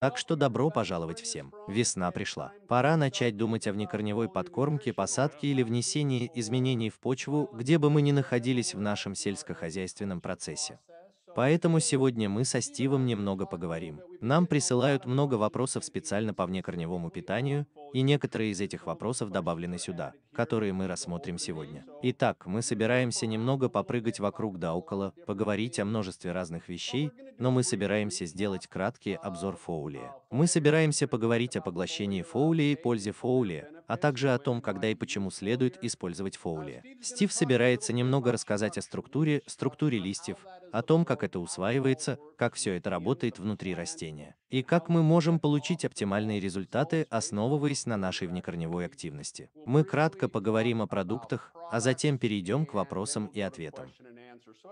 Так что добро пожаловать всем. Весна пришла. Пора начать думать о внекорневой подкормке, посадке или внесении изменений в почву, где бы мы ни находились в нашем сельскохозяйственном процессе. Поэтому сегодня мы со Стивом немного поговорим. Нам присылают много вопросов специально по внекорневому питанию, и некоторые из этих вопросов добавлены сюда, которые мы рассмотрим сегодня. Итак, мы собираемся немного попрыгать вокруг да около, поговорить о множестве разных вещей, но мы собираемся сделать краткий обзор фоулии. Мы собираемся поговорить о поглощении фоулии и пользе фоулии, а также о том, когда и почему следует использовать фоулии. Стив собирается немного рассказать о структуре, структуре листьев, о том, как это усваивается, как все это работает внутри растения, и как мы можем получить оптимальные результаты, основываясь на нашей внекорневой активности. Мы кратко поговорим о продуктах, а затем перейдем к вопросам и ответам.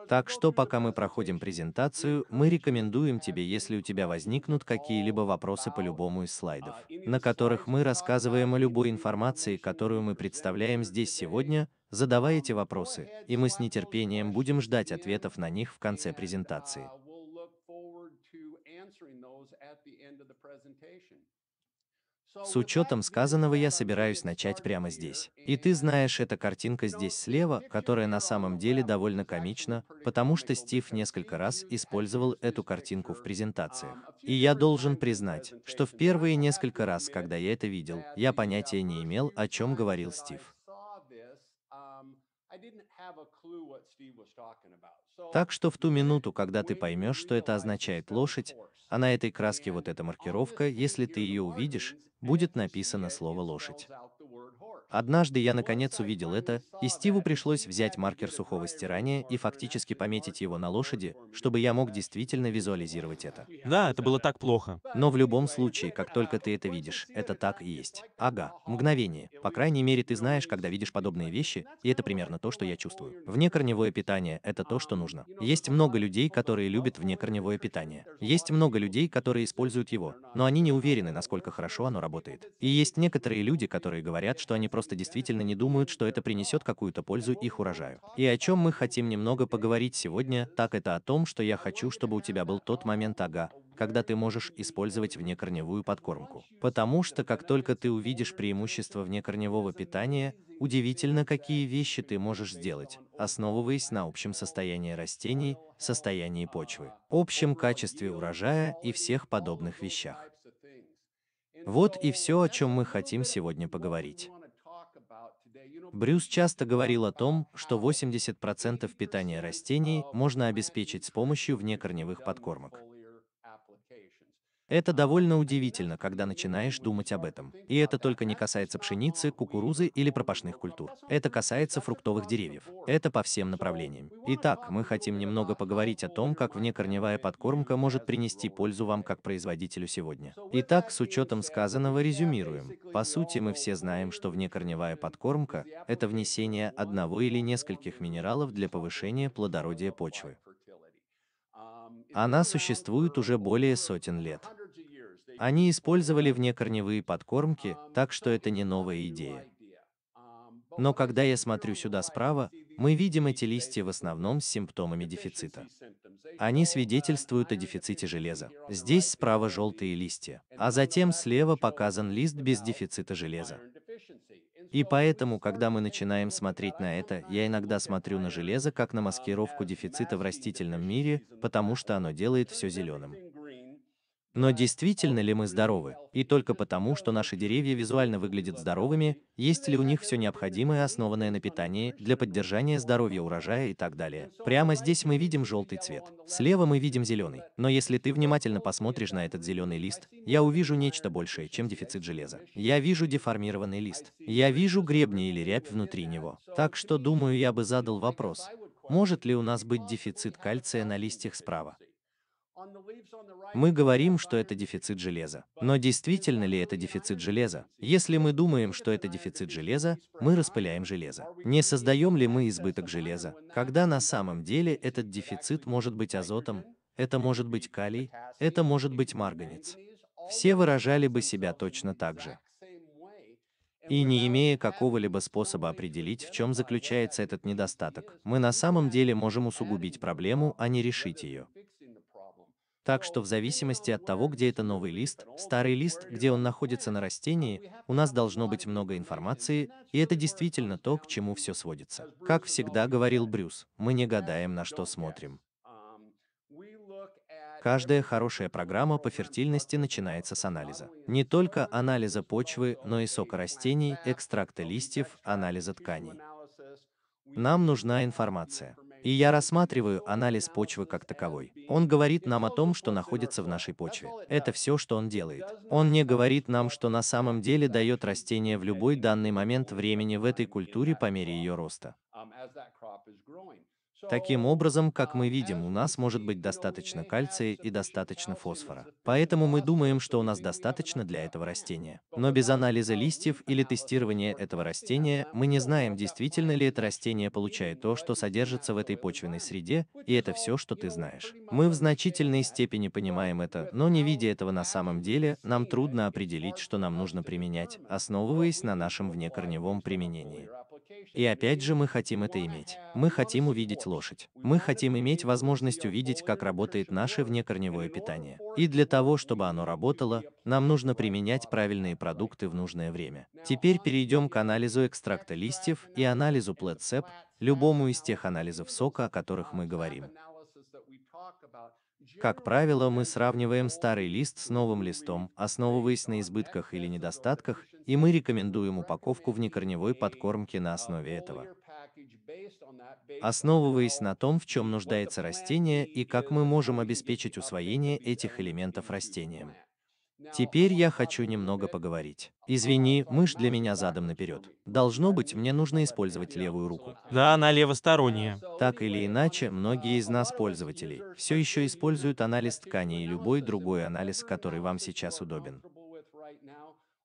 Так что пока мы проходим презентацию, мы рекомендуем тебе, если у тебя возникнут какие-либо вопросы по любому из слайдов, на которых мы рассказываем о любой информации, которую мы представляем здесь сегодня, Задавайте вопросы, и мы с нетерпением будем ждать ответов на них в конце презентации. Uh, с учетом сказанного я собираюсь начать прямо здесь. И ты знаешь, эта картинка здесь слева, которая на самом деле довольно комична, потому что Стив несколько раз использовал эту картинку в презентациях. Um, и я должен признать, что в первые несколько раз, когда я это видел, я понятия не имел, о чем говорил Стив. Так что в ту минуту, когда ты поймешь, что это означает лошадь, а на этой краске вот эта маркировка, если ты ее увидишь, будет написано слово «лошадь». Однажды я наконец увидел это, и Стиву пришлось взять маркер сухого стирания и фактически пометить его на лошади, чтобы я мог действительно визуализировать это. Да, это было так плохо. Но в любом случае, как только ты это видишь, это так и есть. Ага, мгновение. По крайней мере, ты знаешь, когда видишь подобные вещи, и это примерно то, что я чувствую. Внекорневое питание – это то, что нужно. Есть много людей, которые любят внекорневое питание. Есть много людей, которые используют его, но они не уверены, насколько хорошо оно работает. И есть некоторые люди, которые говорят, что они просто просто действительно не думают, что это принесет какую-то пользу их урожаю. И о чем мы хотим немного поговорить сегодня, так это о том, что я хочу, чтобы у тебя был тот момент ага, когда ты можешь использовать внекорневую подкормку. Потому что как только ты увидишь преимущество внекорневого питания, удивительно, какие вещи ты можешь сделать, основываясь на общем состоянии растений, состоянии почвы, общем качестве урожая и всех подобных вещах. Вот и все, о чем мы хотим сегодня поговорить. Брюс часто говорил о том, что 80% питания растений можно обеспечить с помощью внекорневых подкормок. Это довольно удивительно, когда начинаешь думать об этом. И это только не касается пшеницы, кукурузы или пропашных культур. Это касается фруктовых деревьев. Это по всем направлениям. Итак, мы хотим немного поговорить о том, как внекорневая подкормка может принести пользу вам как производителю сегодня. Итак, с учетом сказанного резюмируем. По сути, мы все знаем, что внекорневая подкормка – это внесение одного или нескольких минералов для повышения плодородия почвы. Она существует уже более сотен лет. Они использовали внекорневые подкормки, так что это не новая идея. Но когда я смотрю сюда справа, мы видим эти листья в основном с симптомами дефицита. Они свидетельствуют о дефиците железа. Здесь справа желтые листья, а затем слева показан лист без дефицита железа. И поэтому, когда мы начинаем смотреть на это, я иногда смотрю на железо как на маскировку дефицита в растительном мире, потому что оно делает все зеленым. Но действительно ли мы здоровы? И только потому, что наши деревья визуально выглядят здоровыми, есть ли у них все необходимое, основанное на питании, для поддержания здоровья урожая и так далее. Прямо здесь мы видим желтый цвет. Слева мы видим зеленый. Но если ты внимательно посмотришь на этот зеленый лист, я увижу нечто большее, чем дефицит железа. Я вижу деформированный лист. Я вижу гребни или рябь внутри него. Так что, думаю, я бы задал вопрос, может ли у нас быть дефицит кальция на листьях справа? Мы говорим, что это дефицит железа. Но действительно ли это дефицит железа? Если мы думаем, что это дефицит железа, мы распыляем железо. Не создаем ли мы избыток железа? Когда на самом деле этот дефицит может быть азотом, это может быть калий, это может быть марганец. Все выражали бы себя точно так же. И не имея какого-либо способа определить, в чем заключается этот недостаток, мы на самом деле можем усугубить проблему, а не решить ее. Так что в зависимости от того, где это новый лист, старый лист, где он находится на растении, у нас должно быть много информации, и это действительно то, к чему все сводится. Как всегда говорил Брюс, мы не гадаем, на что смотрим. Каждая хорошая программа по фертильности начинается с анализа. Не только анализа почвы, но и сока растений, экстракта листьев, анализа тканей. Нам нужна информация. И я рассматриваю анализ почвы как таковой. Он говорит нам о том, что находится в нашей почве. Это все, что он делает. Он не говорит нам, что на самом деле дает растение в любой данный момент времени в этой культуре по мере ее роста. Таким образом, как мы видим, у нас может быть достаточно кальция и достаточно фосфора. Поэтому мы думаем, что у нас достаточно для этого растения. Но без анализа листьев или тестирования этого растения мы не знаем, действительно ли это растение получает то, что содержится в этой почвенной среде, и это все, что ты знаешь. Мы в значительной степени понимаем это, но не видя этого на самом деле, нам трудно определить, что нам нужно применять, основываясь на нашем внекорневом применении. И опять же мы хотим это иметь. Мы хотим увидеть лошадь. Мы хотим иметь возможность увидеть, как работает наше внекорневое питание. И для того, чтобы оно работало, нам нужно применять правильные продукты в нужное время. Теперь перейдем к анализу экстракта листьев и анализу плацеп, любому из тех анализов сока, о которых мы говорим. Как правило, мы сравниваем старый лист с новым листом, основываясь на избытках или недостатках, и мы рекомендуем упаковку в внекорневой подкормке на основе этого. Основываясь на том, в чем нуждается растение и как мы можем обеспечить усвоение этих элементов растением. Теперь я хочу немного поговорить. Извини, мышь для меня задом наперед. Должно быть, мне нужно использовать левую руку. Да, она левосторонняя. Так или иначе, многие из нас, пользователей, все еще используют анализ тканей и любой другой анализ, который вам сейчас удобен.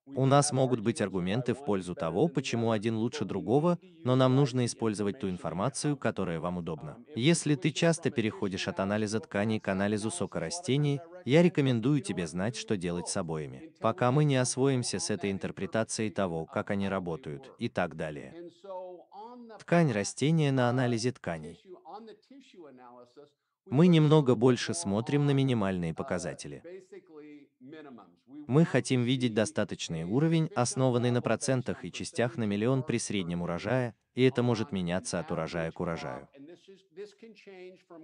У нас могут быть аргументы в пользу того, почему один лучше другого, но нам нужно использовать ту информацию, которая вам удобна. Если ты часто переходишь от анализа тканей к анализу сока растений, я рекомендую тебе знать, что делать с обоими, пока мы не освоимся с этой интерпретацией того, как они работают, и так далее. Ткань растения на анализе тканей. Мы немного больше смотрим на минимальные показатели. Мы хотим видеть достаточный уровень, основанный на процентах и частях на миллион при среднем урожае, и это может меняться от урожая к урожаю. Uh,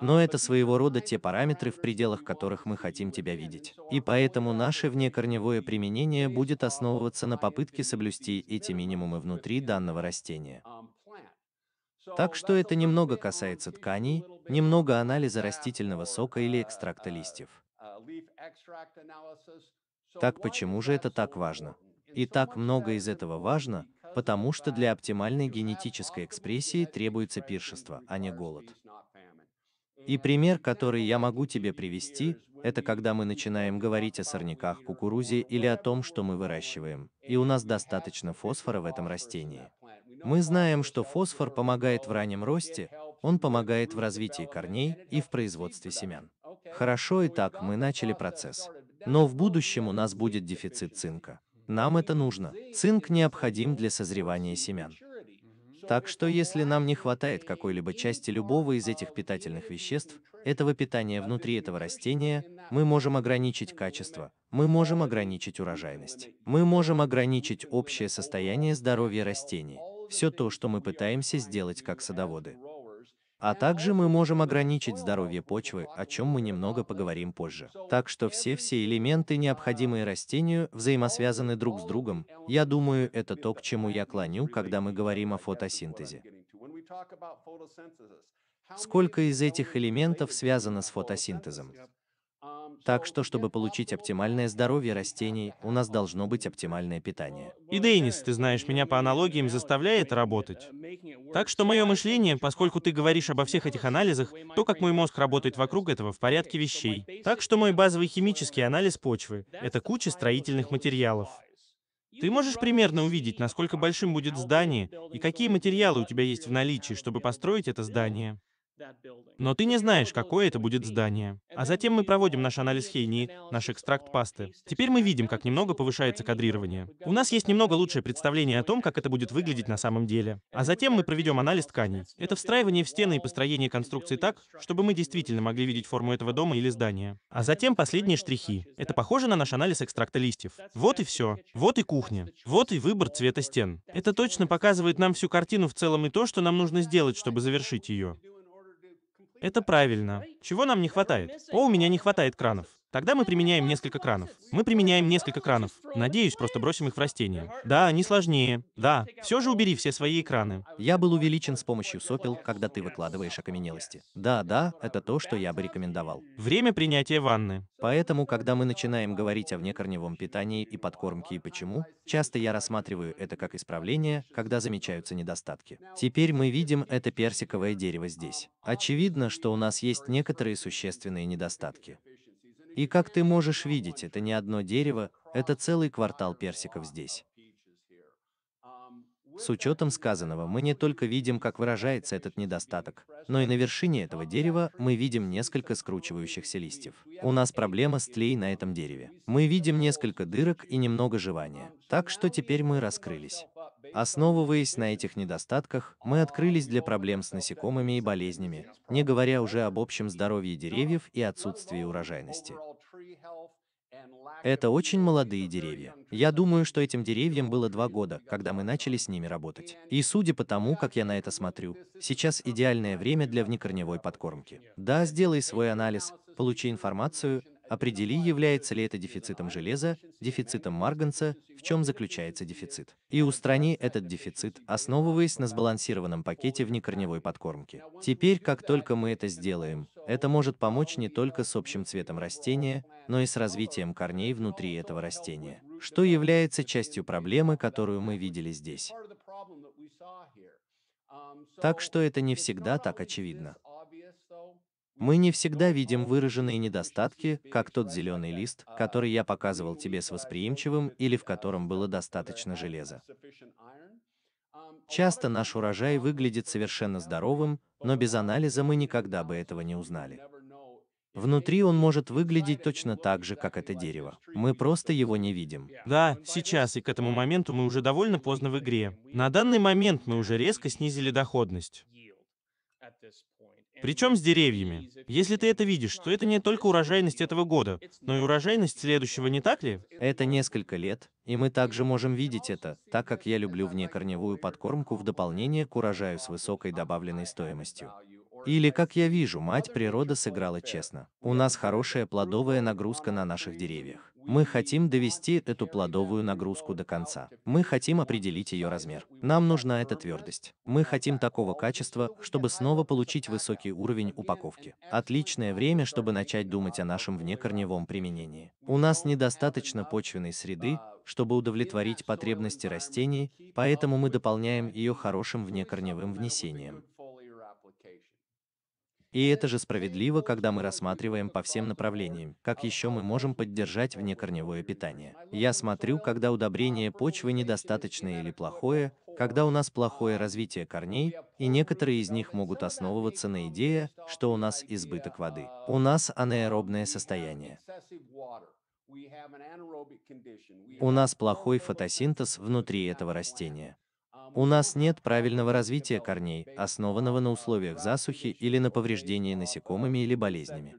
Но это своего рода те параметры, в пределах которых мы хотим тебя видеть. И поэтому uh, наше внекорневое применение будет основываться на попытке соблюсти эти минимумы внутри данного растения. Um, так что это немного um, касается тканей, немного анализа растительного uh, сока или экстракта листьев. Так почему же это так важно? И так много из этого важно, потому что для оптимальной генетической экспрессии требуется пиршество, а не голод. И пример, который я могу тебе привести, это когда мы начинаем говорить о сорняках, кукурузе или о том, что мы выращиваем, и у нас достаточно фосфора в этом растении. Мы знаем, что фосфор помогает в раннем росте, он помогает в развитии корней и в производстве семян. Хорошо и так, мы начали процесс. Но в будущем у нас будет дефицит цинка. Нам это нужно. Цинк необходим для созревания семян. Так что если нам не хватает какой-либо части любого из этих питательных веществ, этого питания внутри этого растения, мы можем ограничить качество, мы можем ограничить урожайность, мы можем ограничить общее состояние здоровья растений. Все то, что мы пытаемся сделать как садоводы. А также мы можем ограничить здоровье почвы, о чем мы немного поговорим позже. Так что все-все элементы, необходимые растению, взаимосвязаны друг с другом. Я думаю, это то, к чему я клоню, когда мы говорим о фотосинтезе. Сколько из этих элементов связано с фотосинтезом? Так что, чтобы получить оптимальное здоровье растений, у нас должно быть оптимальное питание. И Денис, ты знаешь, меня по аналогиям заставляет работать. Так что мое мышление, поскольку ты говоришь обо всех этих анализах, то, как мой мозг работает вокруг этого, в порядке вещей. Так что мой базовый химический анализ почвы — это куча строительных материалов. Ты можешь примерно увидеть, насколько большим будет здание и какие материалы у тебя есть в наличии, чтобы построить это здание. Но ты не знаешь, какое это будет здание. А затем мы проводим наш анализ хейнии, наш экстракт пасты. Теперь мы видим, как немного повышается кадрирование. У нас есть немного лучшее представление о том, как это будет выглядеть на самом деле. А затем мы проведем анализ тканей. Это встраивание в стены и построение конструкции так, чтобы мы действительно могли видеть форму этого дома или здания. А затем последние штрихи. Это похоже на наш анализ экстракта листьев. Вот и все. Вот и кухня. Вот и выбор цвета стен. Это точно показывает нам всю картину в целом и то, что нам нужно сделать, чтобы завершить ее. Это правильно. Чего нам не хватает? О, у меня не хватает кранов. Тогда мы применяем несколько кранов. Мы применяем несколько кранов. Надеюсь, просто бросим их в растение. Да, они сложнее. Да, все же убери все свои экраны. Я был увеличен с помощью сопел, когда ты выкладываешь окаменелости. Да, да, это то, что я бы рекомендовал. Время принятия ванны. Поэтому, когда мы начинаем говорить о внекорневом питании и подкормке и почему, часто я рассматриваю это как исправление, когда замечаются недостатки. Теперь мы видим это персиковое дерево здесь. Очевидно, что у нас есть некоторые существенные недостатки. И как ты можешь видеть, это не одно дерево, это целый квартал персиков здесь. С учетом сказанного, мы не только видим, как выражается этот недостаток, но и на вершине этого дерева мы видим несколько скручивающихся листьев. У нас проблема с тлей на этом дереве. Мы видим несколько дырок и немного жевания. Так что теперь мы раскрылись. Основываясь на этих недостатках, мы открылись для проблем с насекомыми и болезнями, не говоря уже об общем здоровье деревьев и отсутствии урожайности. Это очень молодые деревья. Я думаю, что этим деревьям было два года, когда мы начали с ними работать. И судя по тому, как я на это смотрю, сейчас идеальное время для внекорневой подкормки. Да, сделай свой анализ, получи информацию Определи, является ли это дефицитом железа, дефицитом марганца, в чем заключается дефицит. И устрани этот дефицит, основываясь на сбалансированном пакете в внекорневой подкормке. Теперь, как только мы это сделаем, это может помочь не только с общим цветом растения, но и с развитием корней внутри этого растения, что является частью проблемы, которую мы видели здесь. Так что это не всегда так очевидно. Мы не всегда видим выраженные недостатки, как тот зеленый лист, который я показывал тебе с восприимчивым или в котором было достаточно железа. Часто наш урожай выглядит совершенно здоровым, но без анализа мы никогда бы этого не узнали. Внутри он может выглядеть точно так же, как это дерево. Мы просто его не видим. Да, сейчас и к этому моменту мы уже довольно поздно в игре. На данный момент мы уже резко снизили доходность. Причем с деревьями. Если ты это видишь, то это не только урожайность этого года, но и урожайность следующего, не так ли? Это несколько лет, и мы также можем видеть это, так как я люблю внекорневую подкормку в дополнение к урожаю с высокой добавленной стоимостью. Или, как я вижу, мать природа сыграла честно. У нас хорошая плодовая нагрузка на наших деревьях. Мы хотим довести эту плодовую нагрузку до конца. Мы хотим определить ее размер. Нам нужна эта твердость. Мы хотим такого качества, чтобы снова получить высокий уровень упаковки. Отличное время, чтобы начать думать о нашем внекорневом применении. У нас недостаточно почвенной среды, чтобы удовлетворить потребности растений, поэтому мы дополняем ее хорошим внекорневым внесением. И это же справедливо, когда мы рассматриваем по всем направлениям, как еще мы можем поддержать внекорневое питание. Я смотрю, когда удобрение почвы недостаточное или плохое, когда у нас плохое развитие корней, и некоторые из них могут основываться на идее, что у нас избыток воды. У нас анаэробное состояние. У нас плохой фотосинтез внутри этого растения. У нас нет правильного развития корней, основанного на условиях засухи или на повреждении насекомыми или болезнями.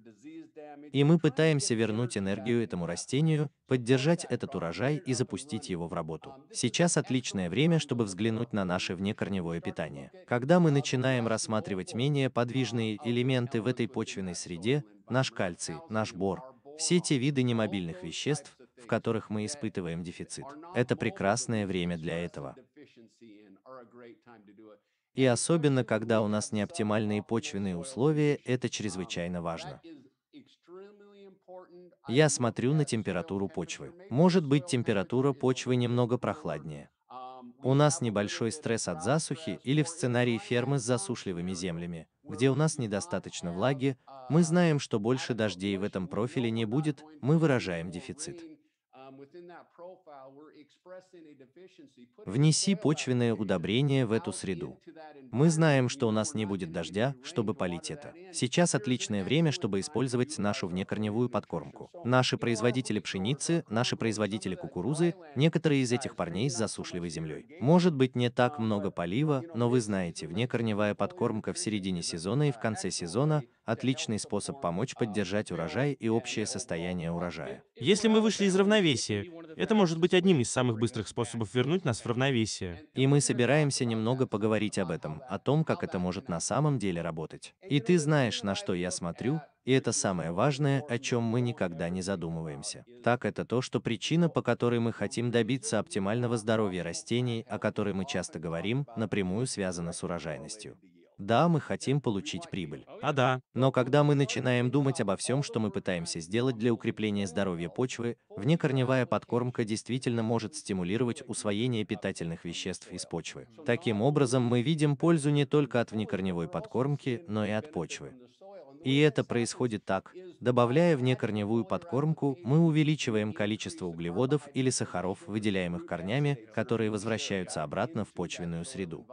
И мы пытаемся вернуть энергию этому растению, поддержать этот урожай и запустить его в работу. Сейчас отличное время, чтобы взглянуть на наше внекорневое питание. Когда мы начинаем рассматривать менее подвижные элементы в этой почвенной среде, наш кальций, наш бор, все те виды немобильных веществ, в которых мы испытываем дефицит. Это прекрасное время для этого. И особенно, когда у нас неоптимальные почвенные условия, это чрезвычайно um, важно. Я смотрю на температуру почвы. Может быть, температура почвы немного прохладнее. Um, у нас небольшой стресс от засухи или в сценарии фермы с засушливыми землями, где у нас недостаточно влаги, мы uh, знаем, что больше дождей в этом профиле не будет, мы выражаем дефицит. Um, Внеси почвенное удобрение в эту среду. Мы знаем, что у нас не будет дождя, чтобы полить это. Сейчас отличное время, чтобы использовать нашу внекорневую подкормку. Наши производители пшеницы, наши производители кукурузы, некоторые из этих парней с засушливой землей. Может быть не так um, много полива, но вы знаете, внекорневая подкормка в середине сезона и в конце сезона – отличный способ помочь поддержать урожай и общее состояние урожая. Если мы вышли из равновесия, это может быть одним из самых быстрых способов вернуть нас в равновесие. И мы собираемся немного поговорить об этом, о том, как это может на самом деле работать. И ты знаешь, на что я смотрю, и это самое важное, о чем мы никогда не задумываемся. Так это то, что причина, по которой мы хотим добиться оптимального здоровья растений, о которой мы часто говорим, напрямую связана с урожайностью. Да, мы хотим получить прибыль. А да. Но когда мы начинаем думать обо всем, что мы пытаемся сделать для укрепления здоровья почвы, внекорневая подкормка действительно может стимулировать усвоение питательных веществ из почвы. Таким образом, мы видим пользу не только от внекорневой подкормки, но и от почвы. И это происходит так. Добавляя внекорневую подкормку, мы увеличиваем количество углеводов или сахаров, выделяемых корнями, которые возвращаются обратно в почвенную среду.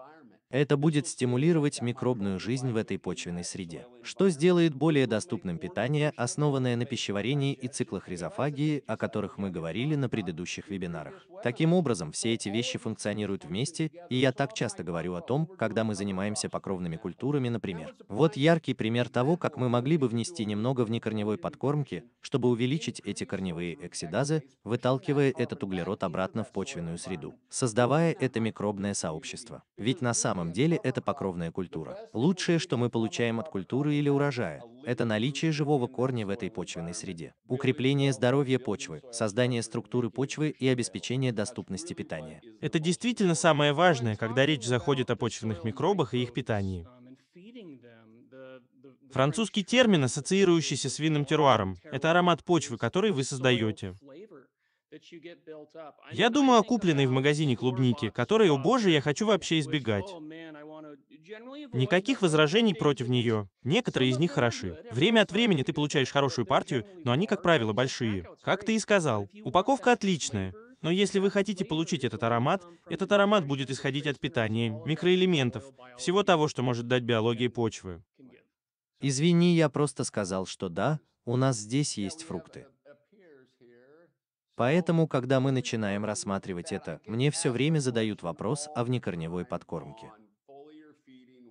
Это будет стимулировать микробную жизнь в этой почвенной среде, что сделает более доступным питание, основанное на пищеварении и циклах ризофагии, о которых мы говорили на предыдущих вебинарах. Таким образом, все эти вещи функционируют вместе, и я так часто говорю о том, когда мы занимаемся покровными культурами, например. Вот яркий пример того, как мы могли бы внести немного в некорневой подкормки, чтобы увеличить эти корневые эксидазы, выталкивая этот углерод обратно в почвенную среду, создавая это микробное сообщество. Ведь на самом самом деле это покровная культура. Лучшее, что мы получаем от культуры или урожая, это наличие живого корня в этой почвенной среде, укрепление здоровья почвы, создание структуры почвы и обеспечение доступности питания. Это действительно самое важное, когда речь заходит о почвенных микробах и их питании. Французский термин, ассоциирующийся с винным теруаром, это аромат почвы, который вы создаете. Я думаю о купленной в магазине клубнике, которой, о боже, я хочу вообще избегать. Oh, Никаких возражений против нее. Некоторые из них хороши. Время от времени ты получаешь хорошую партию, но они, как правило, большие. Как ты и сказал, упаковка отличная. Но если вы хотите получить этот аромат, этот аромат будет исходить от питания, микроэлементов, всего того, что может дать биология почвы. Извини, я просто сказал, что да, у нас здесь есть фрукты. Поэтому, когда мы начинаем рассматривать это, мне все время задают вопрос о внекорневой подкормке.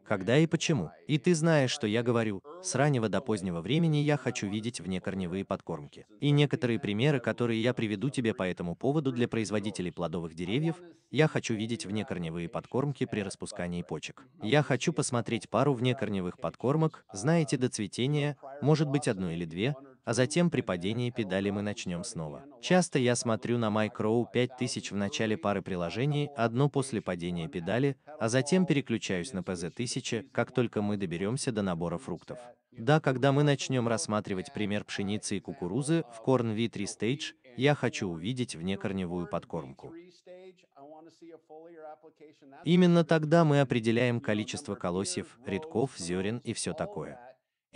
Когда и почему? И ты знаешь, что я говорю, с раннего до позднего времени я хочу видеть внекорневые подкормки. И некоторые примеры, которые я приведу тебе по этому поводу для производителей плодовых деревьев, я хочу видеть внекорневые подкормки при распускании почек. Я хочу посмотреть пару внекорневых подкормок, знаете, до цветения, может быть одну или две, а затем при падении педали мы начнем снова. Часто я смотрю на Micro 5000 в начале пары приложений, одно после падения педали, а затем переключаюсь на PZ1000, как только мы доберемся до набора фруктов. Да, когда мы начнем рассматривать пример пшеницы и кукурузы в Corn V3 Stage, я хочу увидеть внекорневую подкормку. Именно тогда мы определяем количество колосьев, редков, зерен и все такое.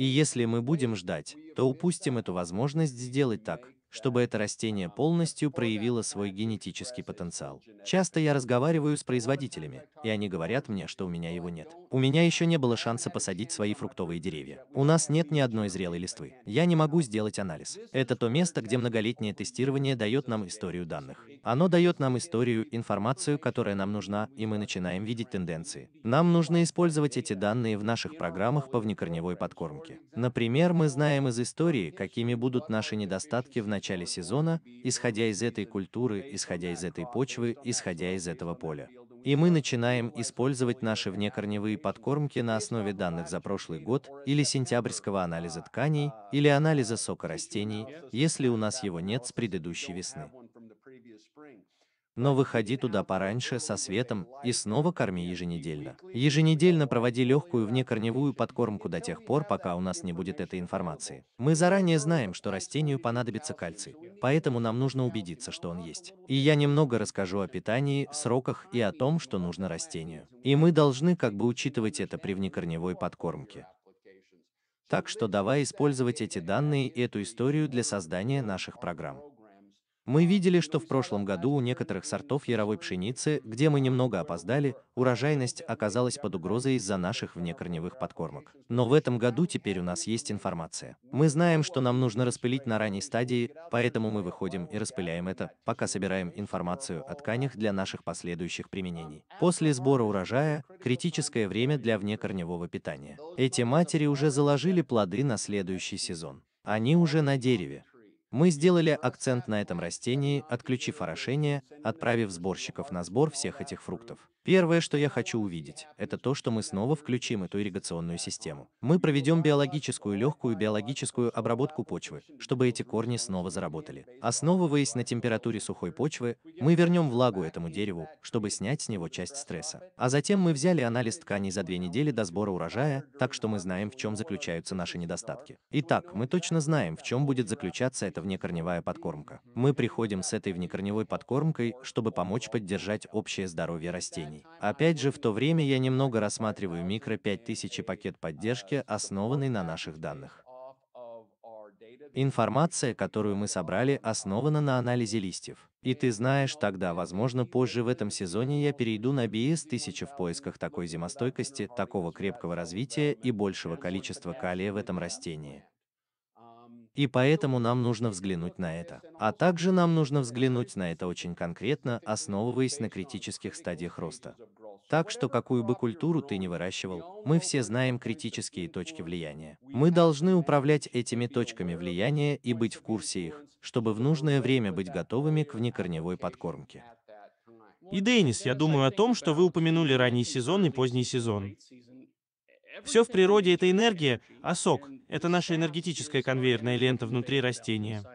И если мы будем ждать, то упустим эту возможность сделать так чтобы это растение полностью проявило свой генетический потенциал. Часто я разговариваю с производителями, и они говорят мне, что у меня его нет. У меня еще не было шанса посадить свои фруктовые деревья. У нас нет ни одной зрелой листвы. Я не могу сделать анализ. Это то место, где многолетнее тестирование дает нам историю данных. Оно дает нам историю, информацию, которая нам нужна, и мы начинаем видеть тенденции. Нам нужно использовать эти данные в наших программах по внекорневой подкормке. Например, мы знаем из истории, какими будут наши недостатки в начале начале сезона, исходя из этой культуры, исходя из этой почвы, исходя из этого поля. И мы начинаем использовать наши внекорневые подкормки на основе данных за прошлый год или сентябрьского анализа тканей или анализа сока растений, если у нас его нет с предыдущей весны но выходи туда пораньше со светом и снова корми еженедельно. Еженедельно проводи легкую внекорневую подкормку до тех пор, пока у нас не будет этой информации. Мы заранее знаем, что растению понадобится кальций, поэтому нам нужно убедиться, что он есть. И я немного расскажу о питании, сроках и о том, что нужно растению. И мы должны как бы учитывать это при внекорневой подкормке. Так что давай использовать эти данные и эту историю для создания наших программ. Мы видели, что в прошлом году у некоторых сортов яровой пшеницы, где мы немного опоздали, урожайность оказалась под угрозой из-за наших внекорневых подкормок. Но в этом году теперь у нас есть информация. Мы знаем, что нам нужно распылить на ранней стадии, поэтому мы выходим и распыляем это, пока собираем информацию о тканях для наших последующих применений. После сбора урожая – критическое время для внекорневого питания. Эти матери уже заложили плоды на следующий сезон. Они уже на дереве. Мы сделали акцент на этом растении, отключив орошение, отправив сборщиков на сбор всех этих фруктов. Первое, что я хочу увидеть, это то, что мы снова включим эту ирригационную систему. Мы проведем биологическую легкую биологическую обработку почвы, чтобы эти корни снова заработали. Основываясь на температуре сухой почвы, мы вернем влагу этому дереву, чтобы снять с него часть стресса. А затем мы взяли анализ тканей за две недели до сбора урожая, так что мы знаем, в чем заключаются наши недостатки. Итак, мы точно знаем, в чем будет заключаться эта внекорневая подкормка. Мы приходим с этой внекорневой подкормкой, чтобы помочь поддержать общее здоровье растений компаний. Опять же, в то время я немного рассматриваю микро 5000 пакет поддержки, основанный на наших данных. Информация, которую мы собрали, основана на анализе листьев. И ты знаешь, тогда, возможно, позже в этом сезоне я перейду на BS-1000 в поисках такой зимостойкости, такого крепкого развития и большего количества калия в этом растении и поэтому нам нужно взглянуть на это. А также нам нужно взглянуть на это очень конкретно, основываясь на критических стадиях роста. Так что какую бы культуру ты ни выращивал, мы все знаем критические точки влияния. Мы должны управлять этими точками влияния и быть в курсе их, чтобы в нужное время быть готовыми к внекорневой подкормке. И, Денис, я думаю о том, что вы упомянули ранний сезон и поздний сезон. Все в природе — это энергия, а сок это наша энергетическая конвейерная лента внутри растения.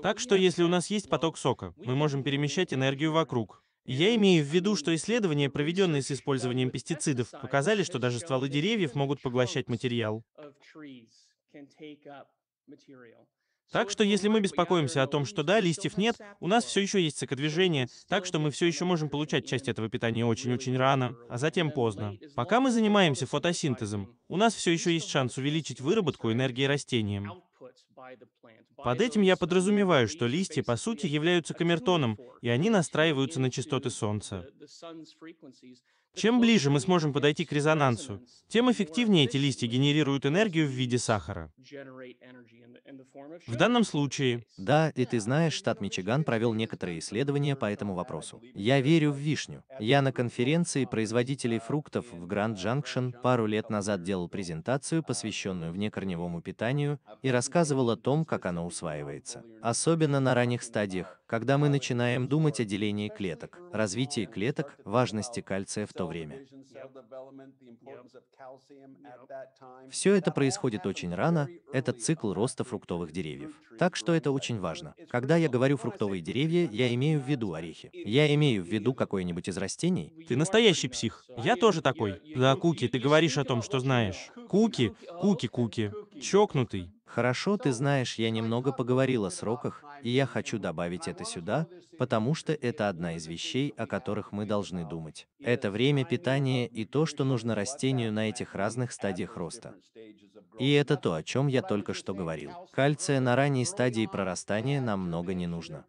Так что если у нас есть поток сока, мы можем перемещать энергию вокруг. Я имею в виду, что исследования, проведенные с использованием пестицидов, показали, что даже стволы деревьев могут поглощать материал. Так что если мы беспокоимся о том, что да, листьев нет, у нас все еще есть сокодвижение, так что мы все еще можем получать часть этого питания очень-очень рано, а затем поздно. Пока мы занимаемся фотосинтезом, у нас все еще есть шанс увеличить выработку энергии растениям. Под этим я подразумеваю, что листья, по сути, являются камертоном, и они настраиваются на частоты Солнца. Чем ближе мы сможем подойти к резонансу, тем эффективнее эти листья генерируют энергию в виде сахара. В данном случае... Да, и ты знаешь, штат Мичиган провел некоторые исследования по этому вопросу. Я верю в вишню. Я на конференции производителей фруктов в Гранд джанкшен пару лет назад делал презентацию, посвященную внекорневому питанию, и рассказывал о том, как оно усваивается. Особенно на ранних стадиях, когда мы начинаем думать о делении клеток, развитии клеток, важности кальция в то время. Все это происходит очень рано, этот цикл роста фруктовых деревьев. Так что это очень важно. Когда я говорю фруктовые деревья, я имею в виду орехи. Я имею в виду какое-нибудь из растений. Ты настоящий псих. Я тоже такой. Да, Куки, ты говоришь о том, что знаешь. Куки, Куки, Куки. Чокнутый. Хорошо, ты знаешь, я немного поговорила о сроках, и я хочу добавить это сюда, потому что это одна из вещей, о которых мы должны думать. Это время питания и то, что нужно растению на этих разных стадиях роста. И это то, о чем я только что говорил. Кальция на ранней стадии прорастания нам много не нужно.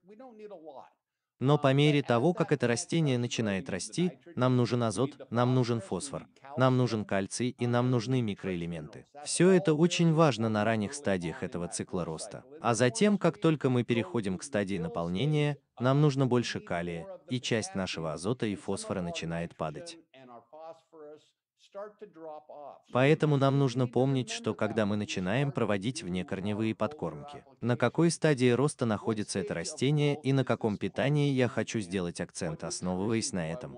Но по мере того, как это растение начинает расти, нам нужен азот, нам нужен фосфор, нам нужен кальций и нам нужны микроэлементы. Все это очень важно на ранних стадиях этого цикла роста. А затем, как только мы переходим к стадии наполнения, нам нужно больше калия, и часть нашего азота и фосфора начинает падать. Поэтому нам нужно помнить, что когда мы начинаем проводить внекорневые подкормки, на какой стадии роста находится это растение и на каком питании я хочу сделать акцент, основываясь на этом.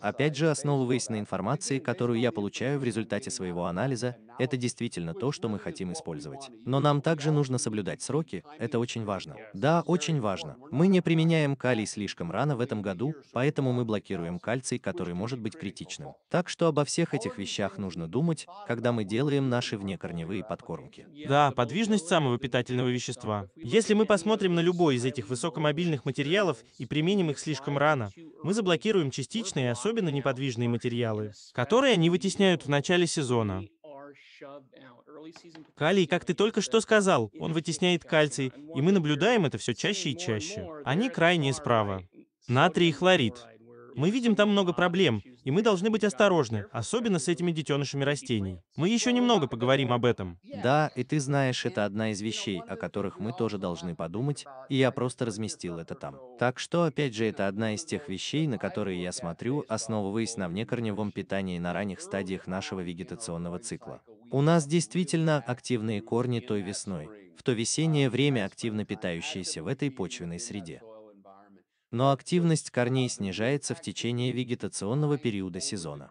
Опять же, основываясь на информации, которую я получаю в результате своего анализа, это действительно то, что мы хотим использовать. Но нам также нужно соблюдать сроки, это очень важно. Да, очень важно. Мы не применяем калий слишком рано в этом году, поэтому мы блокируем кальций, который может быть критичным. Так что обо всех всех этих вещах нужно думать, когда мы делаем наши внекорневые подкормки. Да, подвижность самого питательного вещества. Если мы посмотрим на любой из этих высокомобильных материалов и применим их слишком рано, мы заблокируем частичные, особенно неподвижные материалы, которые они вытесняют в начале сезона. Калий, как ты только что сказал, он вытесняет кальций, и мы наблюдаем это все чаще и чаще. Они крайние справа. Натрий и хлорид. Мы видим там много проблем, и мы должны быть осторожны, особенно с этими детенышами растений. Мы еще немного поговорим об этом. Да, и ты знаешь, это одна из вещей, о которых мы тоже должны подумать, и я просто разместил это там. Так что, опять же, это одна из тех вещей, на которые я смотрю, основываясь на внекорневом питании на ранних стадиях нашего вегетационного цикла. У нас действительно активные корни той весной, в то весеннее время активно питающиеся в этой почвенной среде но активность корней снижается в течение вегетационного периода сезона.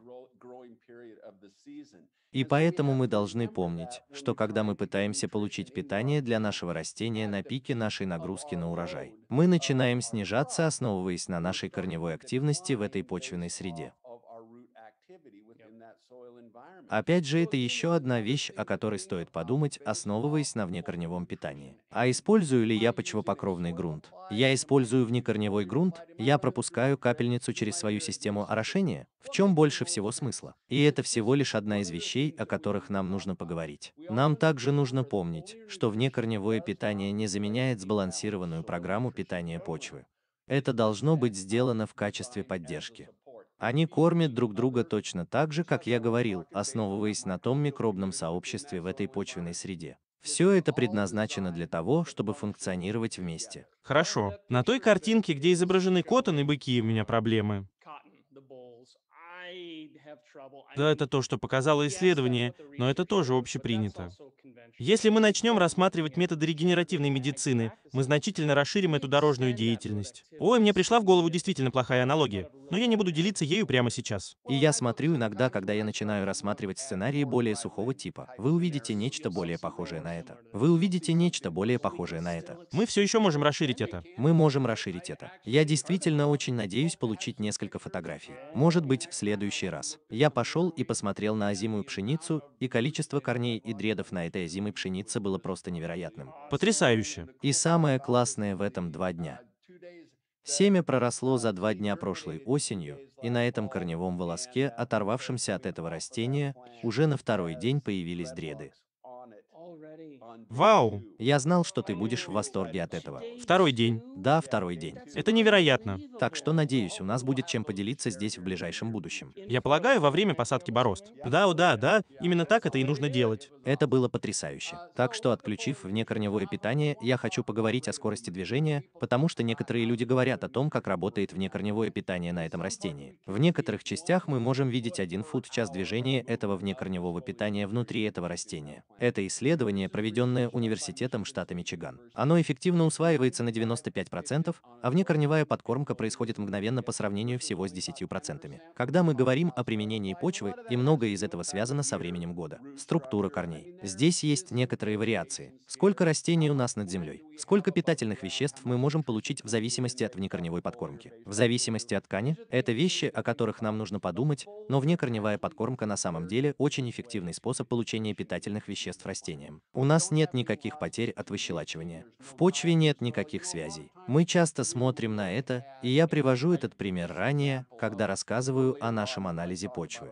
И поэтому мы должны помнить, что когда мы пытаемся получить питание для нашего растения на пике нашей нагрузки на урожай, мы начинаем снижаться, основываясь на нашей корневой активности в этой почвенной среде. Опять же, это еще одна вещь, о которой стоит подумать, основываясь на внекорневом питании. А использую ли я почвопокровный грунт? Я использую внекорневой грунт, я пропускаю капельницу через свою систему орошения, в чем больше всего смысла. И это всего лишь одна из вещей, о которых нам нужно поговорить. Нам также нужно помнить, что внекорневое питание не заменяет сбалансированную программу питания почвы. Это должно быть сделано в качестве поддержки. Они кормят друг друга точно так же, как я говорил, основываясь на том микробном сообществе в этой почвенной среде. Все это предназначено для того, чтобы функционировать вместе. Хорошо. На той картинке, где изображены коттон и быки, у меня проблемы. Да, это то, что показало исследование, но это тоже общепринято. Если мы начнем рассматривать методы регенеративной медицины, мы значительно расширим эту дорожную деятельность. Ой, мне пришла в голову действительно плохая аналогия, но я не буду делиться ею прямо сейчас. И я смотрю иногда, когда я начинаю рассматривать сценарии более сухого типа, вы увидите нечто более похожее на это. Вы увидите нечто более похожее на это. Мы все еще можем расширить это. Мы можем расширить это. Я действительно очень надеюсь получить несколько фотографий. Может быть, в следующий раз. Я пошел и посмотрел на озимую пшеницу и количество корней и дредов на этой озимой необходимой пшеницы было просто невероятным. Потрясающе. И самое классное в этом два дня. Семя проросло за два дня прошлой осенью, и на этом корневом волоске, оторвавшемся от этого растения, уже на второй день появились дреды. Вау! Я знал, что ты будешь в восторге от этого. Второй день. Да, второй день. Это невероятно. Так что, надеюсь, у нас будет чем поделиться здесь в ближайшем будущем. Я полагаю, во время посадки борозд. Да, да, да, именно так это и нужно делать. Это было потрясающе. Так что, отключив внекорневое питание, я хочу поговорить о скорости движения, потому что некоторые люди говорят о том, как работает внекорневое питание на этом растении. В некоторых частях мы можем видеть один фут в час движения этого внекорневого питания внутри этого растения. Это исследование исследование, проведенное Университетом штата Мичиган. Оно эффективно усваивается на 95%, а внекорневая подкормка происходит мгновенно по сравнению всего с 10%. Когда мы говорим о применении почвы, и многое из этого связано со временем года. Структура корней. Здесь есть некоторые вариации. Сколько растений у нас над землей? Сколько питательных веществ мы можем получить в зависимости от внекорневой подкормки? В зависимости от ткани, это вещи, о которых нам нужно подумать, но внекорневая подкормка на самом деле очень эффективный способ получения питательных веществ растений высыханием. У нас нет никаких потерь от выщелачивания. В почве нет никаких связей. Мы часто смотрим на это, и я привожу этот пример ранее, когда рассказываю о нашем анализе почвы.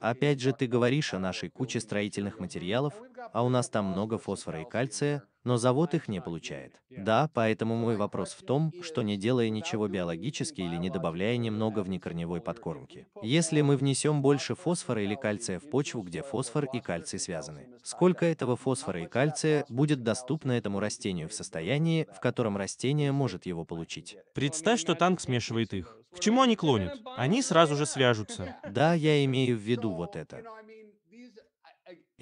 Опять же, ты говоришь о нашей куче строительных материалов, а у нас там много фосфора и кальция, но завод их не получает. Да, поэтому мой вопрос в том, что не делая ничего биологически или не добавляя немного в некорневой подкормке, Если мы внесем больше фосфора или кальция в почву, где фосфор и кальций связаны, сколько этого фосфора и кальция будет доступно этому растению в состоянии, в котором растение может его получить? Представь, что танк смешивает их. К чему они клонят? Они сразу же свяжутся. Да, я имею в виду вот это.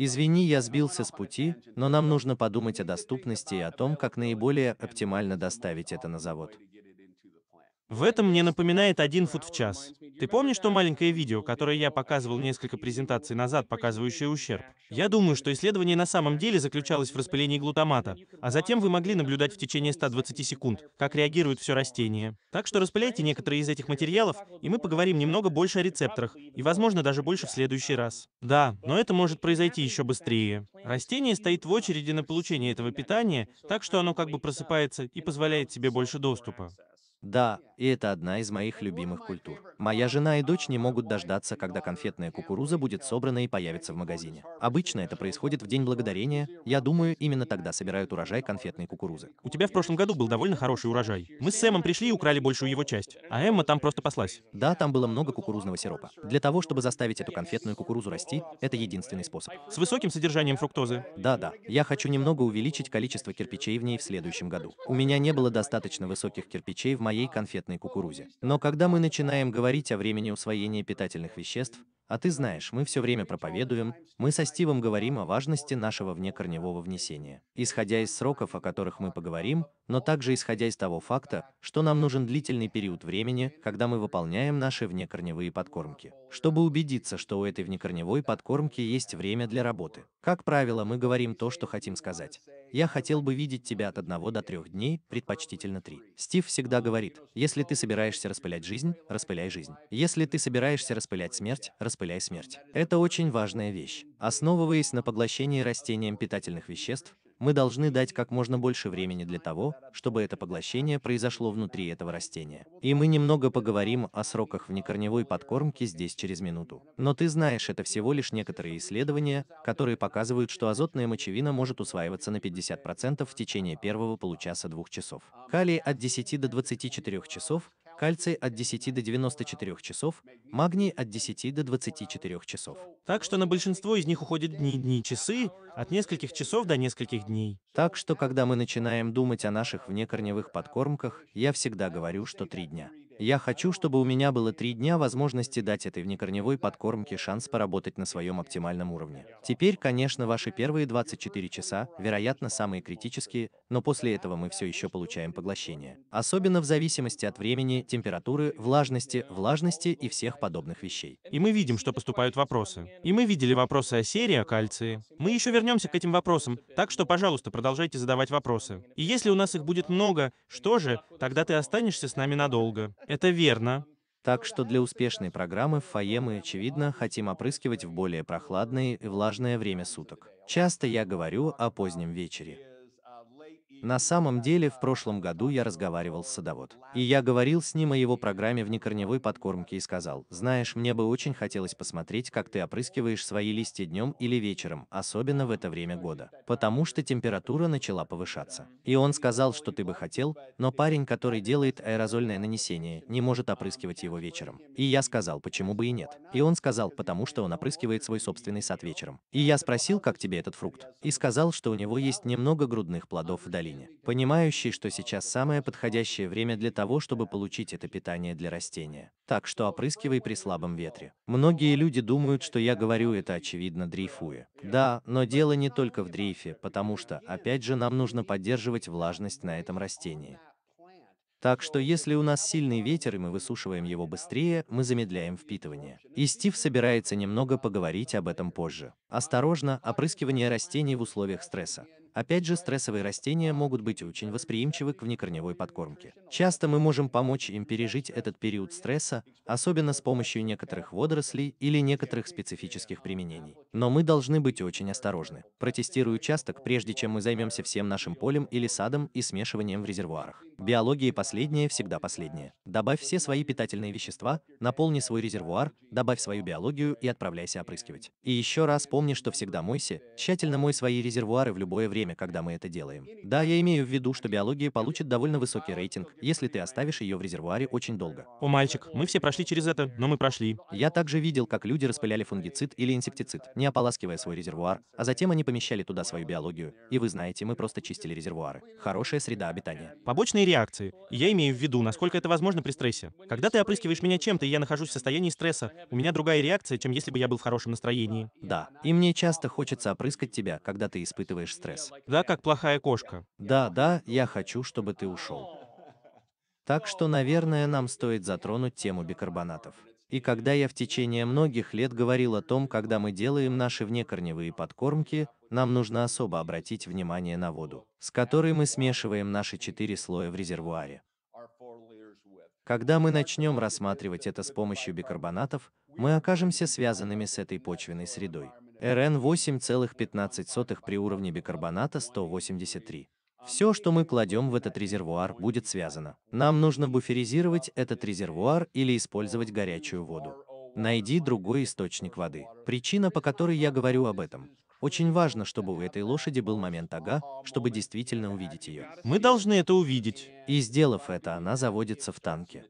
Извини, я сбился с пути, но нам нужно подумать о доступности и о том, как наиболее оптимально доставить это на завод. В этом мне напоминает один фут в час. Ты помнишь что маленькое видео, которое я показывал несколько презентаций назад, показывающее ущерб? Я думаю, что исследование на самом деле заключалось в распылении глутамата, а затем вы могли наблюдать в течение 120 секунд, как реагирует все растение. Так что распыляйте некоторые из этих материалов, и мы поговорим немного больше о рецепторах, и, возможно, даже больше в следующий раз. Да, но это может произойти еще быстрее. Растение стоит в очереди на получение этого питания, так что оно как бы просыпается и позволяет себе больше доступа. Да, и это одна из моих любимых культур. Моя жена и дочь не могут дождаться, когда конфетная кукуруза будет собрана и появится в магазине. Обычно это происходит в День Благодарения. Я думаю, именно тогда собирают урожай конфетной кукурузы. У тебя в прошлом году был довольно хороший урожай. Мы с Сэмом пришли и украли большую его часть, а Эмма там просто послась. Да, там было много кукурузного сиропа. Для того, чтобы заставить эту конфетную кукурузу расти, это единственный способ. С высоким содержанием фруктозы? Да-да. Я хочу немного увеличить количество кирпичей в ней в следующем году. У меня не было достаточно высоких кирпичей в моей моей конфетной кукурузе. Но когда мы начинаем говорить о времени усвоения питательных веществ, а ты знаешь, мы все время проповедуем, мы со Стивом говорим о важности нашего внекорневого внесения, исходя из сроков, о которых мы поговорим, но также исходя из того факта, что нам нужен длительный период времени, когда мы выполняем наши внекорневые подкормки, чтобы убедиться, что у этой внекорневой подкормки есть время для работы. Как правило, мы говорим то, что хотим сказать. Я хотел бы видеть тебя от одного до трех дней, предпочтительно три. Стив всегда говорит, если ты собираешься распылять жизнь, распыляй жизнь. Если ты собираешься распылять смерть, распыляй распыляй смерть. Это очень важная вещь. Основываясь на поглощении растением питательных веществ, мы должны дать как можно больше времени для того, чтобы это поглощение произошло внутри этого растения. И мы немного поговорим о сроках внекорневой подкормки здесь через минуту. Но ты знаешь, это всего лишь некоторые исследования, которые показывают, что азотная мочевина может усваиваться на 50% в течение первого получаса-двух часов. Калий от 10 до 24 часов, кальций от 10 до 94 часов, магний от 10 до 24 часов. Так что на большинство из них уходят дни, дни, часы, от нескольких часов до нескольких дней. Так что когда мы начинаем думать о наших внекорневых подкормках, я всегда говорю, что три дня. Я хочу, чтобы у меня было три дня возможности дать этой внекорневой подкормке шанс поработать на своем оптимальном уровне. Теперь, конечно, ваши первые 24 часа, вероятно, самые критические, но после этого мы все еще получаем поглощение. Особенно в зависимости от времени, температуры, влажности, влажности и всех подобных вещей. И мы видим, что поступают вопросы. И мы видели вопросы о серии, о кальции. Мы еще вернемся к этим вопросам, так что, пожалуйста, продолжайте задавать вопросы. И если у нас их будет много, что же, тогда ты останешься с нами надолго. Это верно. Так что для успешной программы в фойе мы, очевидно, хотим опрыскивать в более прохладное и влажное время суток. Часто я говорю о позднем вечере. На самом деле, в прошлом году я разговаривал с садовод. И я говорил с ним о его программе внекорневой подкормки и сказал, знаешь, мне бы очень хотелось посмотреть, как ты опрыскиваешь свои листья днем или вечером, особенно в это время года. Потому что температура начала повышаться. И он сказал, что ты бы хотел, но парень, который делает аэрозольное нанесение, не может опрыскивать его вечером. И я сказал, почему бы и нет. И он сказал, потому что он опрыскивает свой собственный сад вечером. И я спросил, как тебе этот фрукт. И сказал, что у него есть немного грудных плодов вдали растения, понимающий, что сейчас самое подходящее время для того, чтобы получить это питание для растения. Так что опрыскивай при слабом ветре. Многие люди думают, что я говорю это очевидно дрейфуя. Да, но дело не только в дрейфе, потому что, опять же, нам нужно поддерживать влажность на этом растении. Так что если у нас сильный ветер и мы высушиваем его быстрее, мы замедляем впитывание. И Стив собирается немного поговорить об этом позже. Осторожно, опрыскивание растений в условиях стресса. Опять же, стрессовые растения могут быть очень восприимчивы к внекорневой подкормке. Часто мы можем помочь им пережить этот период стресса, особенно с помощью некоторых водорослей или некоторых специфических применений. Но мы должны быть очень осторожны. Протестируй участок, прежде чем мы займемся всем нашим полем или садом и смешиванием в резервуарах. Биология последняя всегда последняя. Добавь все свои питательные вещества, наполни свой резервуар, добавь свою биологию и отправляйся опрыскивать. И еще раз помни, что всегда мойся, тщательно мой свои резервуары в любое время время, когда мы это делаем. Да, я имею в виду, что биология получит довольно высокий рейтинг, если ты оставишь ее в резервуаре очень долго. О, мальчик, мы все прошли через это, но мы прошли. Я также видел, как люди распыляли фунгицид или инсектицид, не ополаскивая свой резервуар, а затем они помещали туда свою биологию. И вы знаете, мы просто чистили резервуары. Хорошая среда обитания. Побочные реакции. Я имею в виду, насколько это возможно при стрессе. Когда ты опрыскиваешь меня чем-то, и я нахожусь в состоянии стресса, у меня другая реакция, чем если бы я был в хорошем настроении. Да, и мне часто хочется опрыскать тебя, когда ты испытываешь стресс. Да, как плохая кошка. Да, да, я хочу, чтобы ты ушел. Так что, наверное, нам стоит затронуть тему бикарбонатов. И когда я в течение многих лет говорил о том, когда мы делаем наши внекорневые подкормки, нам нужно особо обратить внимание на воду, с которой мы смешиваем наши четыре слоя в резервуаре. Когда мы начнем рассматривать это с помощью бикарбонатов, мы окажемся связанными с этой почвенной средой. РН 8,15 при уровне бикарбоната 183. Все, что мы кладем в этот резервуар, будет связано. Нам нужно буферизировать этот резервуар или использовать горячую воду. Найди другой источник воды. Причина, по которой я говорю об этом. Очень важно, чтобы у этой лошади был момент ага, чтобы действительно увидеть ее. Мы должны это увидеть. И сделав это, она заводится в танке.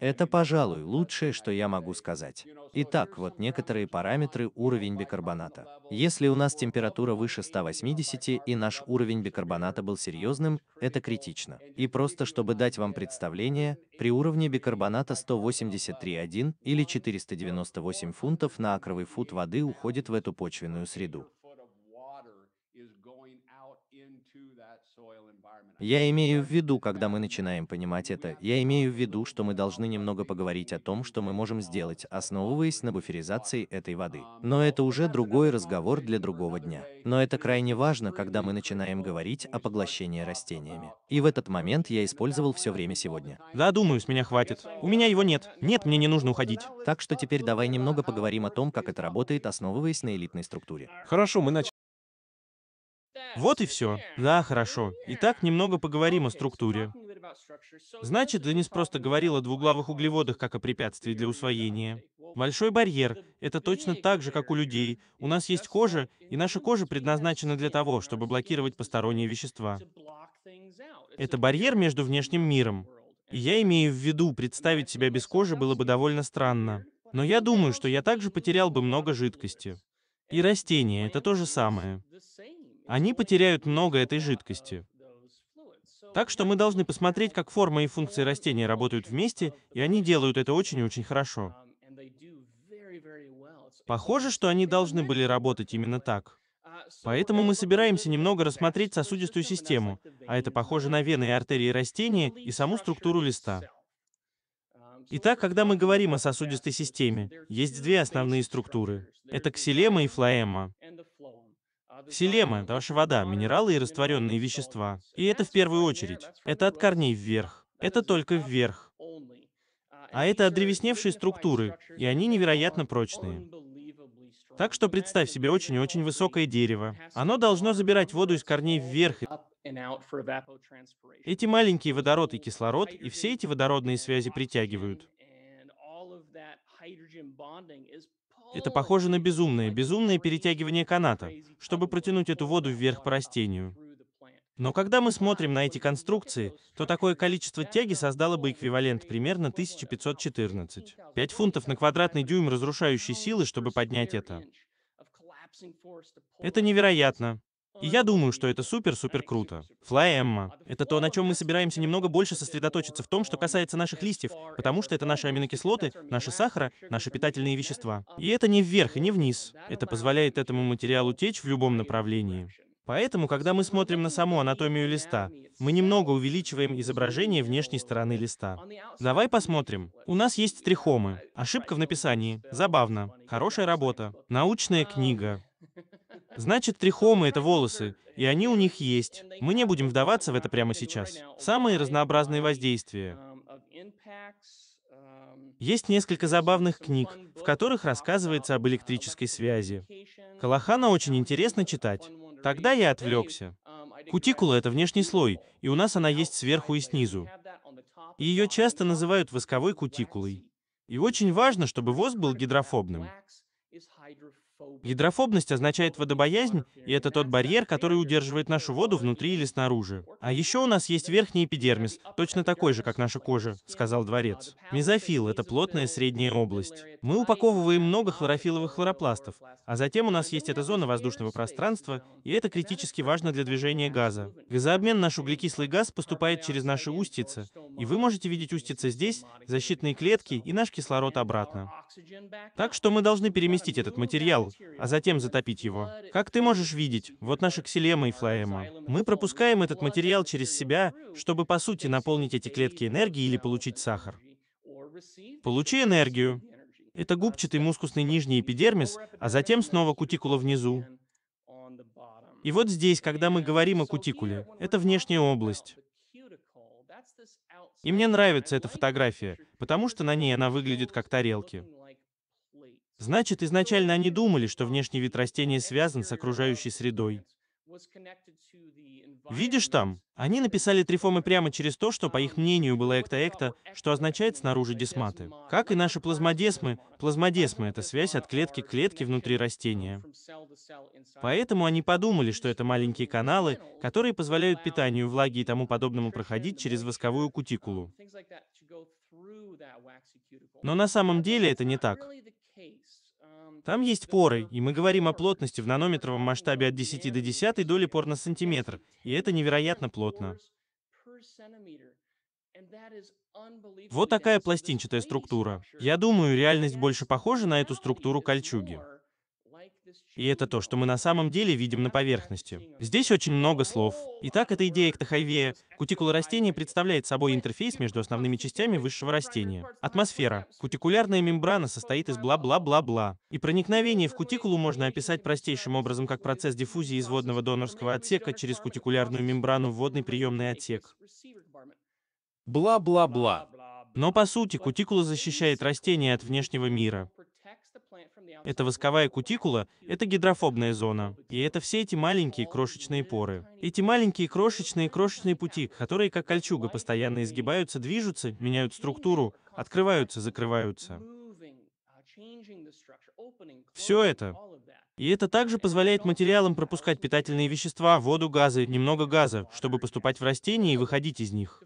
Это, пожалуй, лучшее, что я могу сказать. Итак, вот некоторые параметры уровень бикарбоната. Если у нас температура выше 180 и наш уровень бикарбоната был серьезным, это критично. И просто чтобы дать вам представление, при уровне бикарбоната 183,1 или 498 фунтов на акровый фут воды уходит в эту почвенную среду. Я имею в виду, когда мы начинаем понимать это, я имею в виду, что мы должны немного поговорить о том, что мы можем сделать, основываясь на буферизации этой воды. Но это уже другой разговор для другого дня. Но это крайне важно, когда мы начинаем говорить о поглощении растениями. И в этот момент я использовал все время сегодня. Да, думаю, с меня хватит. У меня его нет. Нет, мне не нужно уходить. Так что теперь давай немного поговорим о том, как это работает, основываясь на элитной структуре. Хорошо, мы начали. Вот и все. Да, хорошо. Итак, немного поговорим о структуре. Значит, Денис просто говорил о двуглавых углеводах как о препятствии для усвоения. Большой барьер — это точно так же, как у людей. У нас есть кожа, и наша кожа предназначена для того, чтобы блокировать посторонние вещества. Это барьер между внешним миром. И я имею в виду, представить себя без кожи было бы довольно странно. Но я думаю, что я также потерял бы много жидкости. И растения — это то же самое они потеряют много этой жидкости. Так что мы должны посмотреть, как форма и функции растения работают вместе, и они делают это очень и очень хорошо. Похоже, что они должны были работать именно так. Поэтому мы собираемся немного рассмотреть сосудистую систему, а это похоже на вены и артерии растения и саму структуру листа. Итак, когда мы говорим о сосудистой системе, есть две основные структуры. Это ксилема и флоэма. Селема — это ваша вода, минералы и растворенные вещества. И это в первую очередь. Это от корней вверх. Это только вверх. А это одревесневшие структуры, и они невероятно прочные. Так что представь себе очень очень высокое дерево. Оно должно забирать воду из корней вверх. Эти маленькие водород и кислород, и все эти водородные связи притягивают. Это похоже на безумное, безумное перетягивание каната, чтобы протянуть эту воду вверх по растению. Но когда мы смотрим на эти конструкции, то такое количество тяги создало бы эквивалент примерно 1514. 5 фунтов на квадратный дюйм разрушающей силы, чтобы поднять это. Это невероятно. И я думаю, что это супер-супер круто. Fly Emma — это то, на чем мы собираемся немного больше сосредоточиться в том, что касается наших листьев, потому что это наши аминокислоты, наши сахара, наши питательные вещества. И это не вверх и не вниз. Это позволяет этому материалу течь в любом направлении. Поэтому, когда мы смотрим на саму анатомию листа, мы немного увеличиваем изображение внешней стороны листа. Давай посмотрим. У нас есть трихомы. Ошибка в написании. Забавно. Хорошая работа. Научная книга. Значит, трихомы — это волосы, и они у них есть. Мы не будем вдаваться в это прямо сейчас. Самые разнообразные воздействия. Есть несколько забавных книг, в которых рассказывается об электрической связи. Калахана очень интересно читать. Тогда я отвлекся. Кутикула — это внешний слой, и у нас она есть сверху и снизу. ее часто называют восковой кутикулой. И очень важно, чтобы воск был гидрофобным. Гидрофобность означает водобоязнь, и это тот барьер, который удерживает нашу воду внутри или снаружи. А еще у нас есть верхний эпидермис, точно такой же, как наша кожа, сказал дворец. Мезофил — это плотная средняя область. Мы упаковываем много хлорофиловых хлоропластов, а затем у нас есть эта зона воздушного пространства, и это критически важно для движения газа. Газообмен наш углекислый газ поступает через наши устицы, и вы можете видеть устицы здесь, защитные клетки и наш кислород обратно. Так что мы должны переместить этот материал, а затем затопить его. Как ты можешь видеть, вот наша ксилема и флоема. Мы пропускаем этот материал через себя, чтобы, по сути, наполнить эти клетки энергией или получить сахар. Получи энергию. Это губчатый мускусный нижний эпидермис, а затем снова кутикула внизу. И вот здесь, когда мы говорим о кутикуле, это внешняя область. И мне нравится эта фотография, потому что на ней она выглядит как тарелки. Значит, изначально они думали, что внешний вид растения связан с окружающей средой. Видишь там? Они написали трифомы прямо через то, что, по их мнению, было эктоэкто, -экто, что означает снаружи десматы. Как и наши плазмодесмы, плазмодесмы — это связь от клетки к клетке внутри растения. Поэтому они подумали, что это маленькие каналы, которые позволяют питанию, влаги и тому подобному проходить через восковую кутикулу. Но на самом деле это не так. Там есть поры, и мы говорим о плотности в нанометровом масштабе от 10 до 10 доли пор на сантиметр, и это невероятно плотно. Вот такая пластинчатая структура. Я думаю, реальность больше похожа на эту структуру кольчуги. И это то, что мы на самом деле видим на поверхности. Здесь очень много слов. Итак, эта идея эктохайвея. Кутикула растения представляет собой интерфейс между основными частями высшего растения. Атмосфера. Кутикулярная мембрана состоит из бла-бла-бла-бла. И проникновение в кутикулу можно описать простейшим образом как процесс диффузии из водного донорского отсека через кутикулярную мембрану в водный приемный отсек. Бла-бла-бла. Но по сути кутикула защищает растение от внешнего мира. Это восковая кутикула, это гидрофобная зона. И это все эти маленькие крошечные поры. Эти маленькие крошечные крошечные пути, которые как кольчуга постоянно изгибаются, движутся, меняют структуру, открываются, закрываются. Все это. И это также позволяет материалам пропускать питательные вещества, воду, газы, немного газа, чтобы поступать в растения и выходить из них.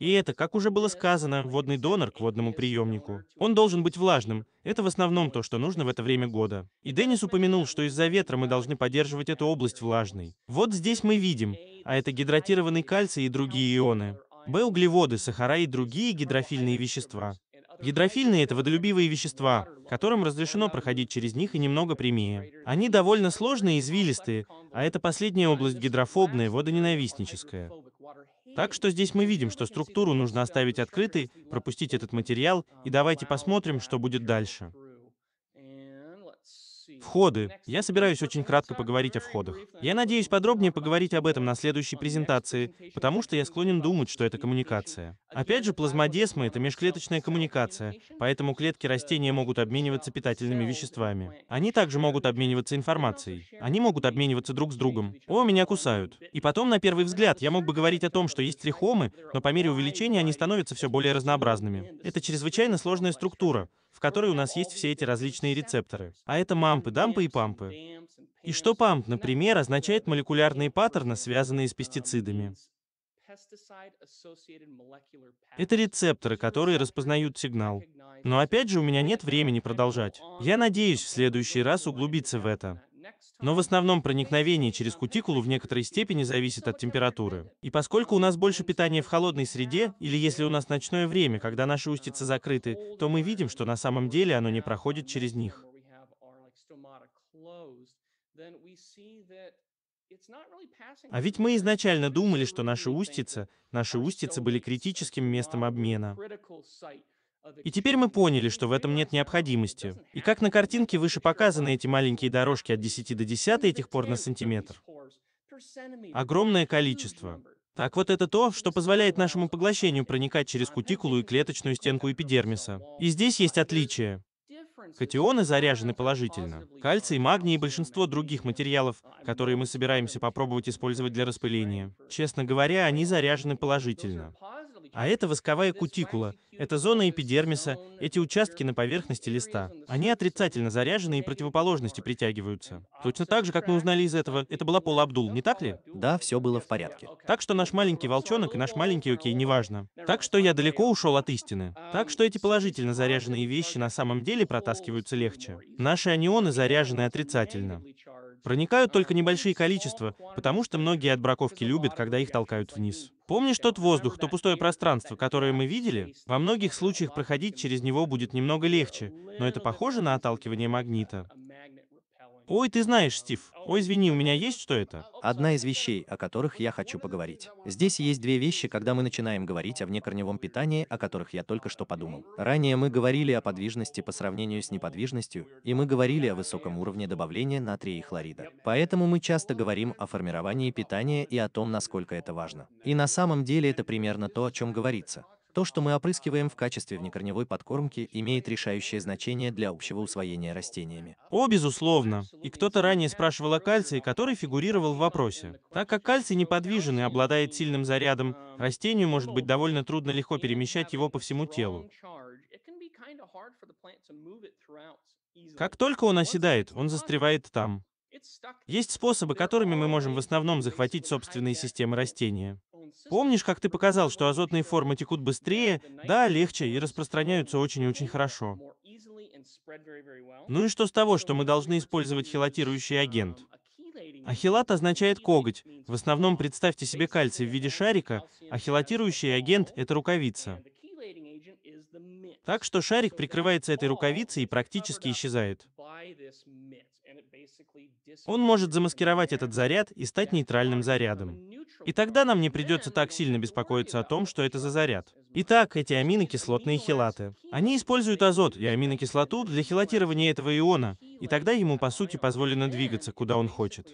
И это, как уже было сказано, водный донор к водному приемнику. Он должен быть влажным. Это в основном то, что нужно в это время года. И Деннис упомянул, что из-за ветра мы должны поддерживать эту область влажной. Вот здесь мы видим, а это гидратированный кальций и другие ионы. Б. Углеводы, сахара и другие гидрофильные вещества. Гидрофильные — это водолюбивые вещества, которым разрешено проходить через них и немного прямее. Они довольно сложные и извилистые, а это последняя область гидрофобная, водоненавистническая. Так что здесь мы видим, что структуру нужно оставить открытой, пропустить этот материал, и давайте посмотрим, что будет дальше. Входы. Я собираюсь очень кратко поговорить о входах. Я надеюсь подробнее поговорить об этом на следующей презентации, потому что я склонен думать, что это коммуникация. Опять же, плазмодесмы это межклеточная коммуникация, поэтому клетки растения могут обмениваться питательными веществами. Они также могут обмениваться информацией. Они могут обмениваться друг с другом. «О, меня кусают». И потом, на первый взгляд, я мог бы говорить о том, что есть трихомы, но по мере увеличения они становятся все более разнообразными. Это чрезвычайно сложная структура, в которой у нас есть все эти различные рецепторы. А это мампы, дампы и пампы. И что памп, например, означает молекулярные паттерны, связанные с пестицидами. Это рецепторы, которые распознают сигнал. Но опять же, у меня нет времени продолжать. Я надеюсь в следующий раз углубиться в это. Но в основном проникновение через кутикулу в некоторой степени зависит от температуры. И поскольку у нас больше питания в холодной среде, или если у нас ночное время, когда наши устицы закрыты, то мы видим, что на самом деле оно не проходит через них. А ведь мы изначально думали, что наши устицы, наши устицы были критическим местом обмена. И теперь мы поняли, что в этом нет необходимости. И как на картинке выше показаны эти маленькие дорожки от 10 до 10 этих пор на сантиметр. Огромное количество. Так вот это то, что позволяет нашему поглощению проникать через кутикулу и клеточную стенку эпидермиса. И здесь есть отличие. Катионы заряжены положительно. Кальций, магний и большинство других материалов, которые мы собираемся попробовать использовать для распыления. Честно говоря, они заряжены положительно. А это восковая кутикула, это зона эпидермиса, эти участки на поверхности листа. Они отрицательно заряжены и противоположности притягиваются. Точно так же, как мы узнали из этого, это была Пола Абдул, не так ли? Да, все было в порядке. Так что наш маленький волчонок и наш маленький окей, неважно. Так что я далеко ушел от истины. Так что эти положительно заряженные вещи на самом деле протаскиваются легче. Наши анионы заряжены отрицательно. Проникают только небольшие количества, потому что многие отбраковки любят, когда их толкают вниз. Помнишь тот воздух, то пустое пространство, которое мы видели? Во многих случаях проходить через него будет немного легче, но это похоже на отталкивание магнита. Ой, ты знаешь, Стив. Ой, извини, у меня есть что это? Одна из вещей, о которых я хочу поговорить. Здесь есть две вещи, когда мы начинаем говорить о внекорневом питании, о которых я только что подумал. Ранее мы говорили о подвижности по сравнению с неподвижностью, и мы говорили о высоком уровне добавления натрия и хлорида. Поэтому мы часто говорим о формировании питания и о том, насколько это важно. И на самом деле это примерно то, о чем говорится. То, что мы опрыскиваем в качестве внекорневой подкормки, имеет решающее значение для общего усвоения растениями. О, безусловно. И кто-то ранее спрашивал о кальции, который фигурировал в вопросе. Так как кальций неподвижен и обладает сильным зарядом, растению может быть довольно трудно легко перемещать его по всему телу. Как только он оседает, он застревает там. Есть способы, которыми мы можем в основном захватить собственные системы растения. Помнишь, как ты показал, что азотные формы текут быстрее, да, легче и распространяются очень и очень хорошо. Ну и что с того, что мы должны использовать хелатирующий агент? Ахилат означает коготь. В основном представьте себе кальций в виде шарика, а хелатирующий агент — это рукавица. Так что шарик прикрывается этой рукавицей и практически исчезает. Он может замаскировать этот заряд и стать нейтральным зарядом. И тогда нам не придется так сильно беспокоиться о том, что это за заряд. Итак, эти аминокислотные хилаты. Они используют азот и аминокислоту для хилатирования этого иона, и тогда ему, по сути, позволено двигаться, куда он хочет.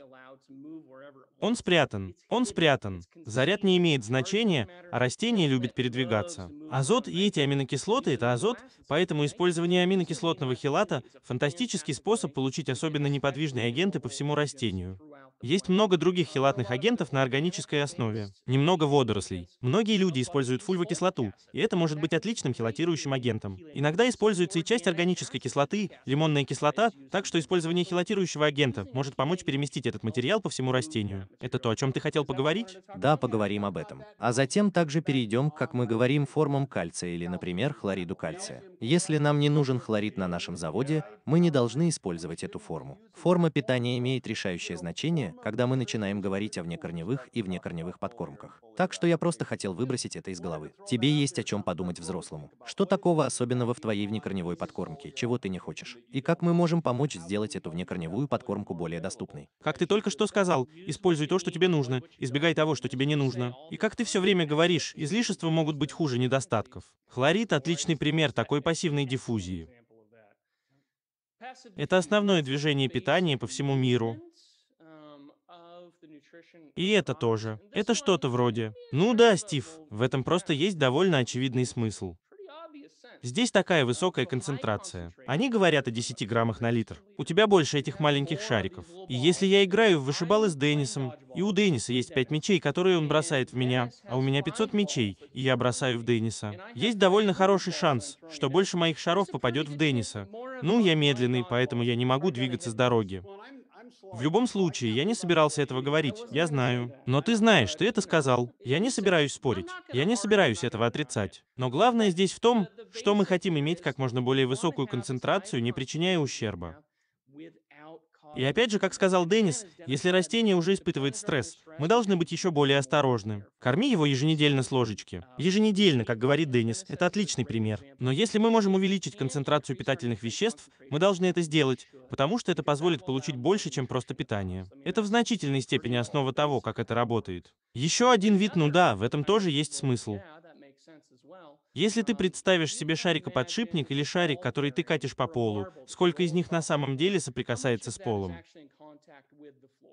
Он спрятан, он спрятан. Заряд не имеет значения, а растение любит передвигаться. Азот и эти аминокислоты — это азот, поэтому использование аминокислотного хелата — фантастический способ получить особенно неподвижные агенты по всему растению. Есть много других хелатных агентов на органической основе, немного водорослей. Многие люди используют фульвокислоту, и это может быть отличным хелатирующим агентом. Иногда используется и часть органической кислоты, лимонная кислота, так что использование хелатирующего агента может помочь переместить этот материал по всему растению. Это то, о чем ты хотел поговорить? Да, поговорим об этом. А затем также перейдем, как мы говорим, формам кальция или, например, хлориду кальция. Если нам не нужен хлорид на нашем заводе, мы не должны использовать эту форму. Форма питания имеет решающее значение значение, когда мы начинаем говорить о внекорневых и внекорневых подкормках. Так что я просто хотел выбросить это из головы. Тебе есть о чем подумать взрослому. Что такого особенного в твоей внекорневой подкормке, чего ты не хочешь? И как мы можем помочь сделать эту внекорневую подкормку более доступной? Как ты только что сказал, используй то, что тебе нужно, избегай того, что тебе не нужно. И как ты все время говоришь, излишества могут быть хуже недостатков. Хлорид — отличный пример такой пассивной диффузии. Это основное движение питания по всему миру. И это тоже. Это что-то вроде. Ну да, Стив, в этом просто есть довольно очевидный смысл. Здесь такая высокая концентрация. Они говорят о 10 граммах на литр. У тебя больше этих маленьких шариков. И если я играю в вышибалы с Деннисом, и у Денниса есть 5 мечей, которые он бросает в меня, а у меня 500 мечей, и я бросаю в Денниса, есть довольно хороший шанс, что больше моих шаров попадет в Денниса. Ну, я медленный, поэтому я не могу двигаться с дороги. В любом случае, я не собирался этого говорить, я знаю. Но ты знаешь, ты это сказал. Я не собираюсь спорить. Я не собираюсь этого отрицать. Но главное здесь в том, что мы хотим иметь как можно более высокую концентрацию, не причиняя ущерба. И опять же, как сказал Деннис, если растение уже испытывает стресс, мы должны быть еще более осторожны. Корми его еженедельно с ложечки. Еженедельно, как говорит Деннис, это отличный пример. Но если мы можем увеличить концентрацию питательных веществ, мы должны это сделать, потому что это позволит получить больше, чем просто питание. Это в значительной степени основа того, как это работает. Еще один вид ну да, в этом тоже есть смысл. Если ты представишь себе шарико-подшипник или шарик, который ты катишь по полу, сколько из них на самом деле соприкасается с полом?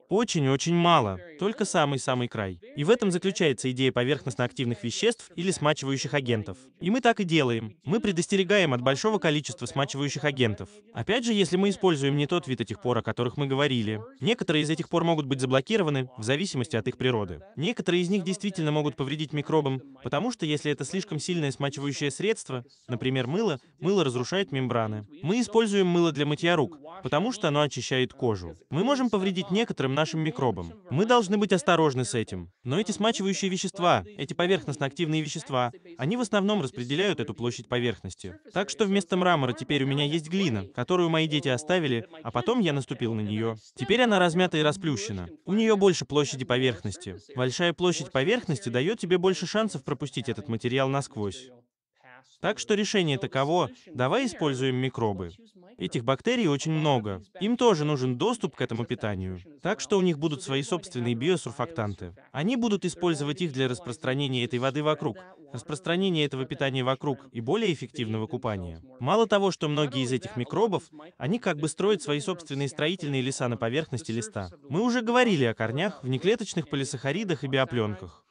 Очень-очень мало, только самый-самый край. И в этом заключается идея поверхностно-активных веществ или смачивающих агентов. И мы так и делаем. Мы предостерегаем от большого количества смачивающих агентов. Опять же, если мы используем не тот вид этих пор, о которых мы говорили. Некоторые из этих пор могут быть заблокированы в зависимости от их природы. Некоторые из них действительно могут повредить микробам, потому что если это слишком сильное смачивающее средство, например, мыло, мыло разрушает мембраны. Мы используем мыло для мытья рук, потому что оно очищает кожу. Мы можем повредить некоторым, всем нашим микробам. Мы должны быть осторожны с этим. Но эти смачивающие вещества, эти поверхностно-активные вещества, они в основном распределяют эту площадь поверхности. Так что вместо мрамора теперь у меня есть глина, которую мои дети оставили, а потом я наступил на нее. Теперь она размята и расплющена. У нее больше площади поверхности. Большая площадь поверхности дает тебе больше шансов пропустить этот материал насквозь. Так что решение таково, давай используем микробы. Этих бактерий очень много. Им тоже нужен доступ к этому питанию. Так что у них будут свои собственные биосурфактанты. Они будут использовать их для распространения этой воды вокруг, распространения этого питания вокруг и более эффективного купания. Мало того, что многие из этих микробов, они как бы строят свои собственные строительные леса на поверхности листа. Мы уже говорили о корнях, внеклеточных полисахаридах и биопленках.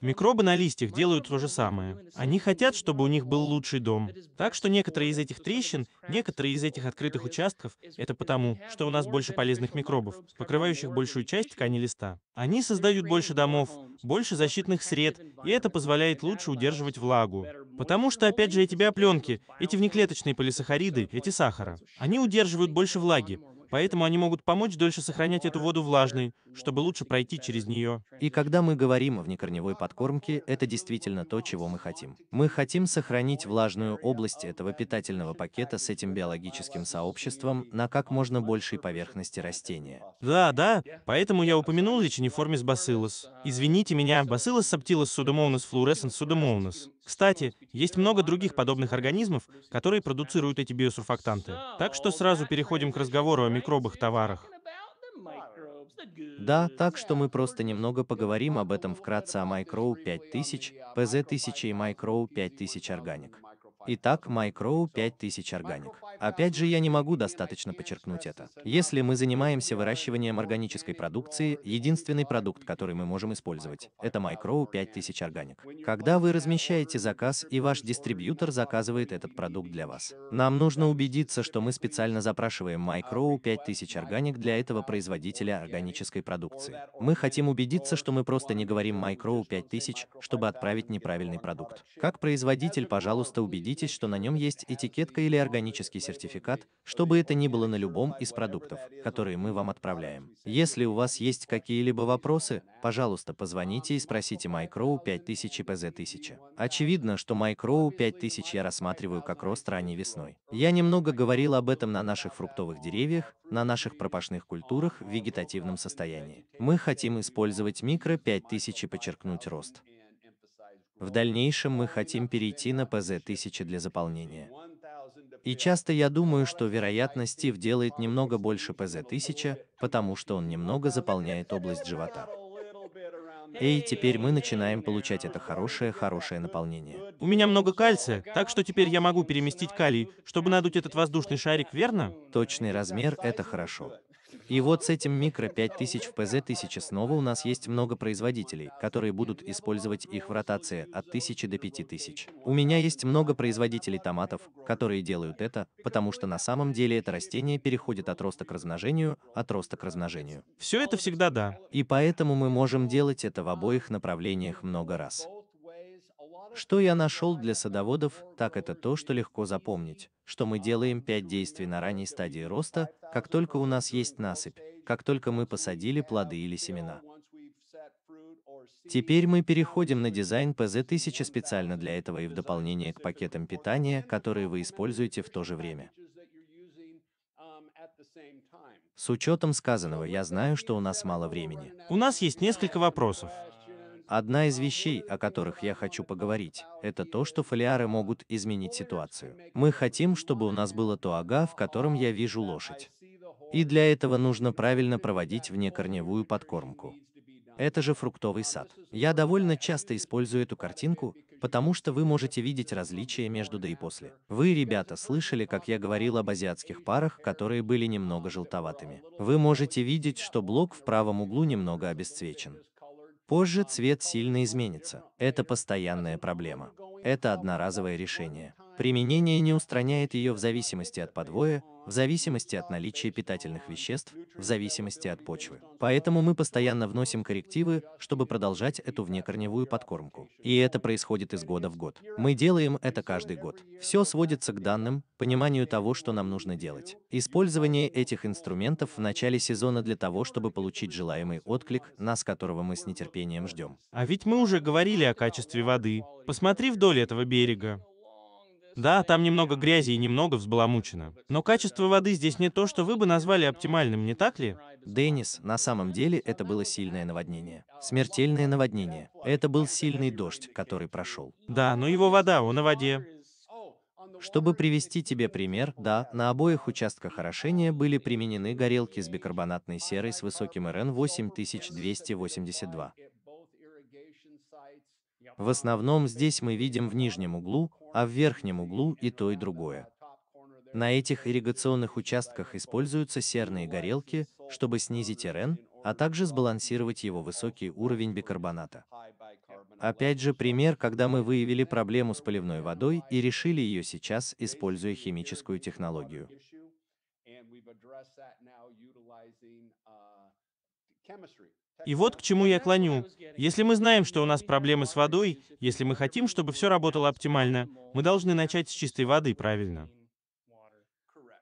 Микробы на листьях делают то же самое. Они хотят, чтобы у них был лучший дом. Так что некоторые из этих трещин, некоторые из этих открытых участков, это потому, что у нас больше полезных микробов, покрывающих большую часть ткани листа. Они создают больше домов, больше защитных сред, и это позволяет лучше удерживать влагу. Потому что, опять же, эти биопленки, эти внеклеточные полисахариды, эти сахара, они удерживают больше влаги, Поэтому они могут помочь дольше сохранять эту воду влажной, чтобы лучше пройти через нее. И когда мы говорим о внекорневой подкормке, это действительно то, чего мы хотим. Мы хотим сохранить влажную область этого питательного пакета с этим биологическим сообществом на как можно большей поверхности растения. Да, да, поэтому я упомянул личиниформис бациллус. Извините меня, бациллус саптилус судомоунус флуоресенс судомоунус. Кстати, есть много других подобных организмов, которые продуцируют эти биосурфактанты. Так что сразу переходим к разговору о микробах-товарах. Да, так что мы просто немного поговорим об этом вкратце о Micro 5000, PZ 1000 и Micro 5000 Organic. Итак, MyCrow 5000 органик. Опять же, я не могу достаточно подчеркнуть это. Если мы занимаемся выращиванием органической продукции, единственный продукт, который мы можем использовать, это MyCrow 5000 органик. Когда вы размещаете заказ и ваш дистрибьютор заказывает этот продукт для вас, нам нужно убедиться, что мы специально запрашиваем MyCrow 5000 органик для этого производителя органической продукции. Мы хотим убедиться, что мы просто не говорим MyCrow 5000, чтобы отправить неправильный продукт. Как производитель, пожалуйста, убедитесь, убедитесь, что на нем есть этикетка или органический сертификат, чтобы это ни было на любом из продуктов, которые мы вам отправляем. Если у вас есть какие-либо вопросы, пожалуйста, позвоните и спросите Майкроу 5000 пз 1000 Очевидно, что Майкроу 5000 я рассматриваю как рост ранней весной. Я немного говорил об этом на наших фруктовых деревьях, на наших пропашных культурах в вегетативном состоянии. Мы хотим использовать микро 5000 и подчеркнуть рост. В дальнейшем мы хотим перейти на PZ-1000 для заполнения. И часто я думаю, что, вероятно, Стив делает немного больше PZ-1000, потому что он немного заполняет область живота. Эй, теперь мы начинаем получать это хорошее-хорошее наполнение. У меня много кальция, так что теперь я могу переместить калий, чтобы надуть этот воздушный шарик, верно? Точный размер — это хорошо. И вот с этим микро 5000 в ПЗ-1000 снова у нас есть много производителей, которые будут использовать их в ротации от 1000 до 5000. У меня есть много производителей томатов, которые делают это, потому что на самом деле это растение переходит от роста к размножению, от роста к размножению. Все это всегда да. И поэтому мы можем делать это в обоих направлениях много раз. Что я нашел для садоводов, так это то, что легко запомнить, что мы делаем пять действий на ранней стадии роста, как только у нас есть насыпь, как только мы посадили плоды или семена. Теперь мы переходим на дизайн PZ1000 специально для этого и в дополнение к пакетам питания, которые вы используете в то же время. С учетом сказанного, я знаю, что у нас мало времени. У нас есть несколько вопросов. Одна из вещей, о которых я хочу поговорить, это то, что фолиары могут изменить ситуацию. Мы хотим, чтобы у нас было то ага, в котором я вижу лошадь. И для этого нужно правильно проводить внекорневую подкормку. Это же фруктовый сад. Я довольно часто использую эту картинку, потому что вы можете видеть различия между до и после. Вы, ребята, слышали, как я говорил об азиатских парах, которые были немного желтоватыми. Вы можете видеть, что блок в правом углу немного обесцвечен. Позже цвет сильно изменится. Это постоянная проблема. Это одноразовое решение. Применение не устраняет ее в зависимости от подвоя, в зависимости от наличия питательных веществ, в зависимости от почвы. Поэтому мы постоянно вносим коррективы, чтобы продолжать эту внекорневую подкормку. И это происходит из года в год. Мы делаем это каждый год. Все сводится к данным, пониманию того, что нам нужно делать. Использование этих инструментов в начале сезона для того, чтобы получить желаемый отклик, нас которого мы с нетерпением ждем. А ведь мы уже говорили о качестве воды. Посмотри вдоль этого берега. Да, там немного грязи и немного взбаламучено. Но качество воды здесь не то, что вы бы назвали оптимальным, не так ли? Деннис, на самом деле это было сильное наводнение. Смертельное наводнение. Это был сильный дождь, который прошел. Да, но его вода, он на воде. Чтобы привести тебе пример, да, на обоих участках орошения были применены горелки с бикарбонатной серой с высоким РН 8282. В основном здесь мы видим в нижнем углу, а в верхнем углу и то и другое. На этих ирригационных участках используются серные горелки, чтобы снизить РН, а также сбалансировать его высокий уровень бикарбоната. Опять же пример, когда мы выявили проблему с поливной водой и решили ее сейчас, используя химическую технологию. И вот к чему я клоню. Если мы знаем, что у нас проблемы с водой, если мы хотим, чтобы все работало оптимально, мы должны начать с чистой воды, правильно?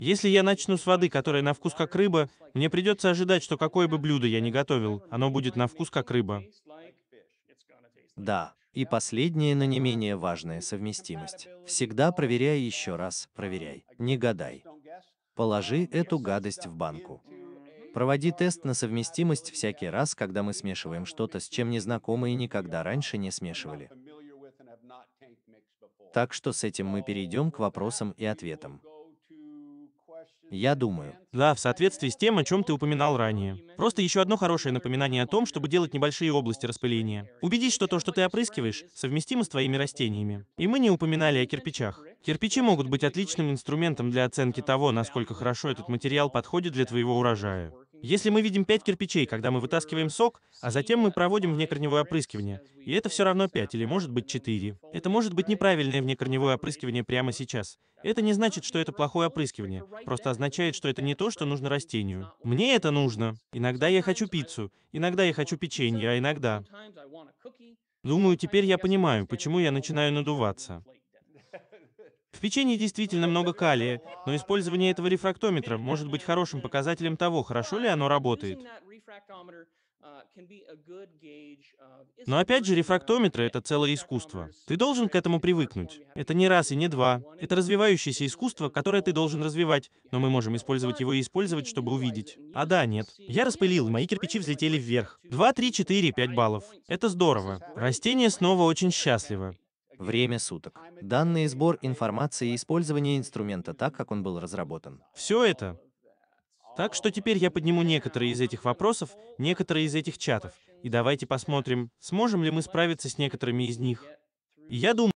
Если я начну с воды, которая на вкус как рыба, мне придется ожидать, что какое бы блюдо я ни готовил, оно будет на вкус как рыба. Да. И последнее, но не менее важное, совместимость. Всегда проверяй еще раз, проверяй. Не гадай. Положи эту гадость в банку. Проводи тест на совместимость всякий раз, когда мы смешиваем что-то, с чем и никогда раньше не смешивали. Так что с этим мы перейдем к вопросам и ответам. Я думаю. Да, в соответствии с тем, о чем ты упоминал ранее. Просто еще одно хорошее напоминание о том, чтобы делать небольшие области распыления. Убедись, что то, что ты опрыскиваешь, совместимо с твоими растениями. И мы не упоминали о кирпичах. Кирпичи могут быть отличным инструментом для оценки того, насколько хорошо этот материал подходит для твоего урожая. Если мы видим 5 кирпичей, когда мы вытаскиваем сок, а затем мы проводим внекорневое опрыскивание, и это все равно 5 или может быть 4. Это может быть неправильное внекорневое опрыскивание прямо сейчас. Это не значит, что это плохое опрыскивание, просто означает, что это не то, что нужно растению. Мне это нужно. Иногда я хочу пиццу, иногда я хочу печенье, а иногда... Думаю, теперь я понимаю, почему я начинаю надуваться печенье действительно много калия, но использование этого рефрактометра может быть хорошим показателем того, хорошо ли оно работает. А, но опять же, рефрактометры — это целое искусство. Ты должен к этому привыкнуть. Это не раз и не два. Это развивающееся искусство, которое ты должен развивать, но мы можем использовать его и использовать, чтобы увидеть. А да, нет. Я распылил, мои кирпичи взлетели вверх. Два, три, четыре, пять баллов. Это здорово. Растение снова очень счастливо время суток, данные сбор информации и использование инструмента так, как он был разработан. Все это. Так что теперь я подниму некоторые из этих вопросов, некоторые из этих чатов, и давайте посмотрим, сможем ли мы справиться с некоторыми из них. я думаю,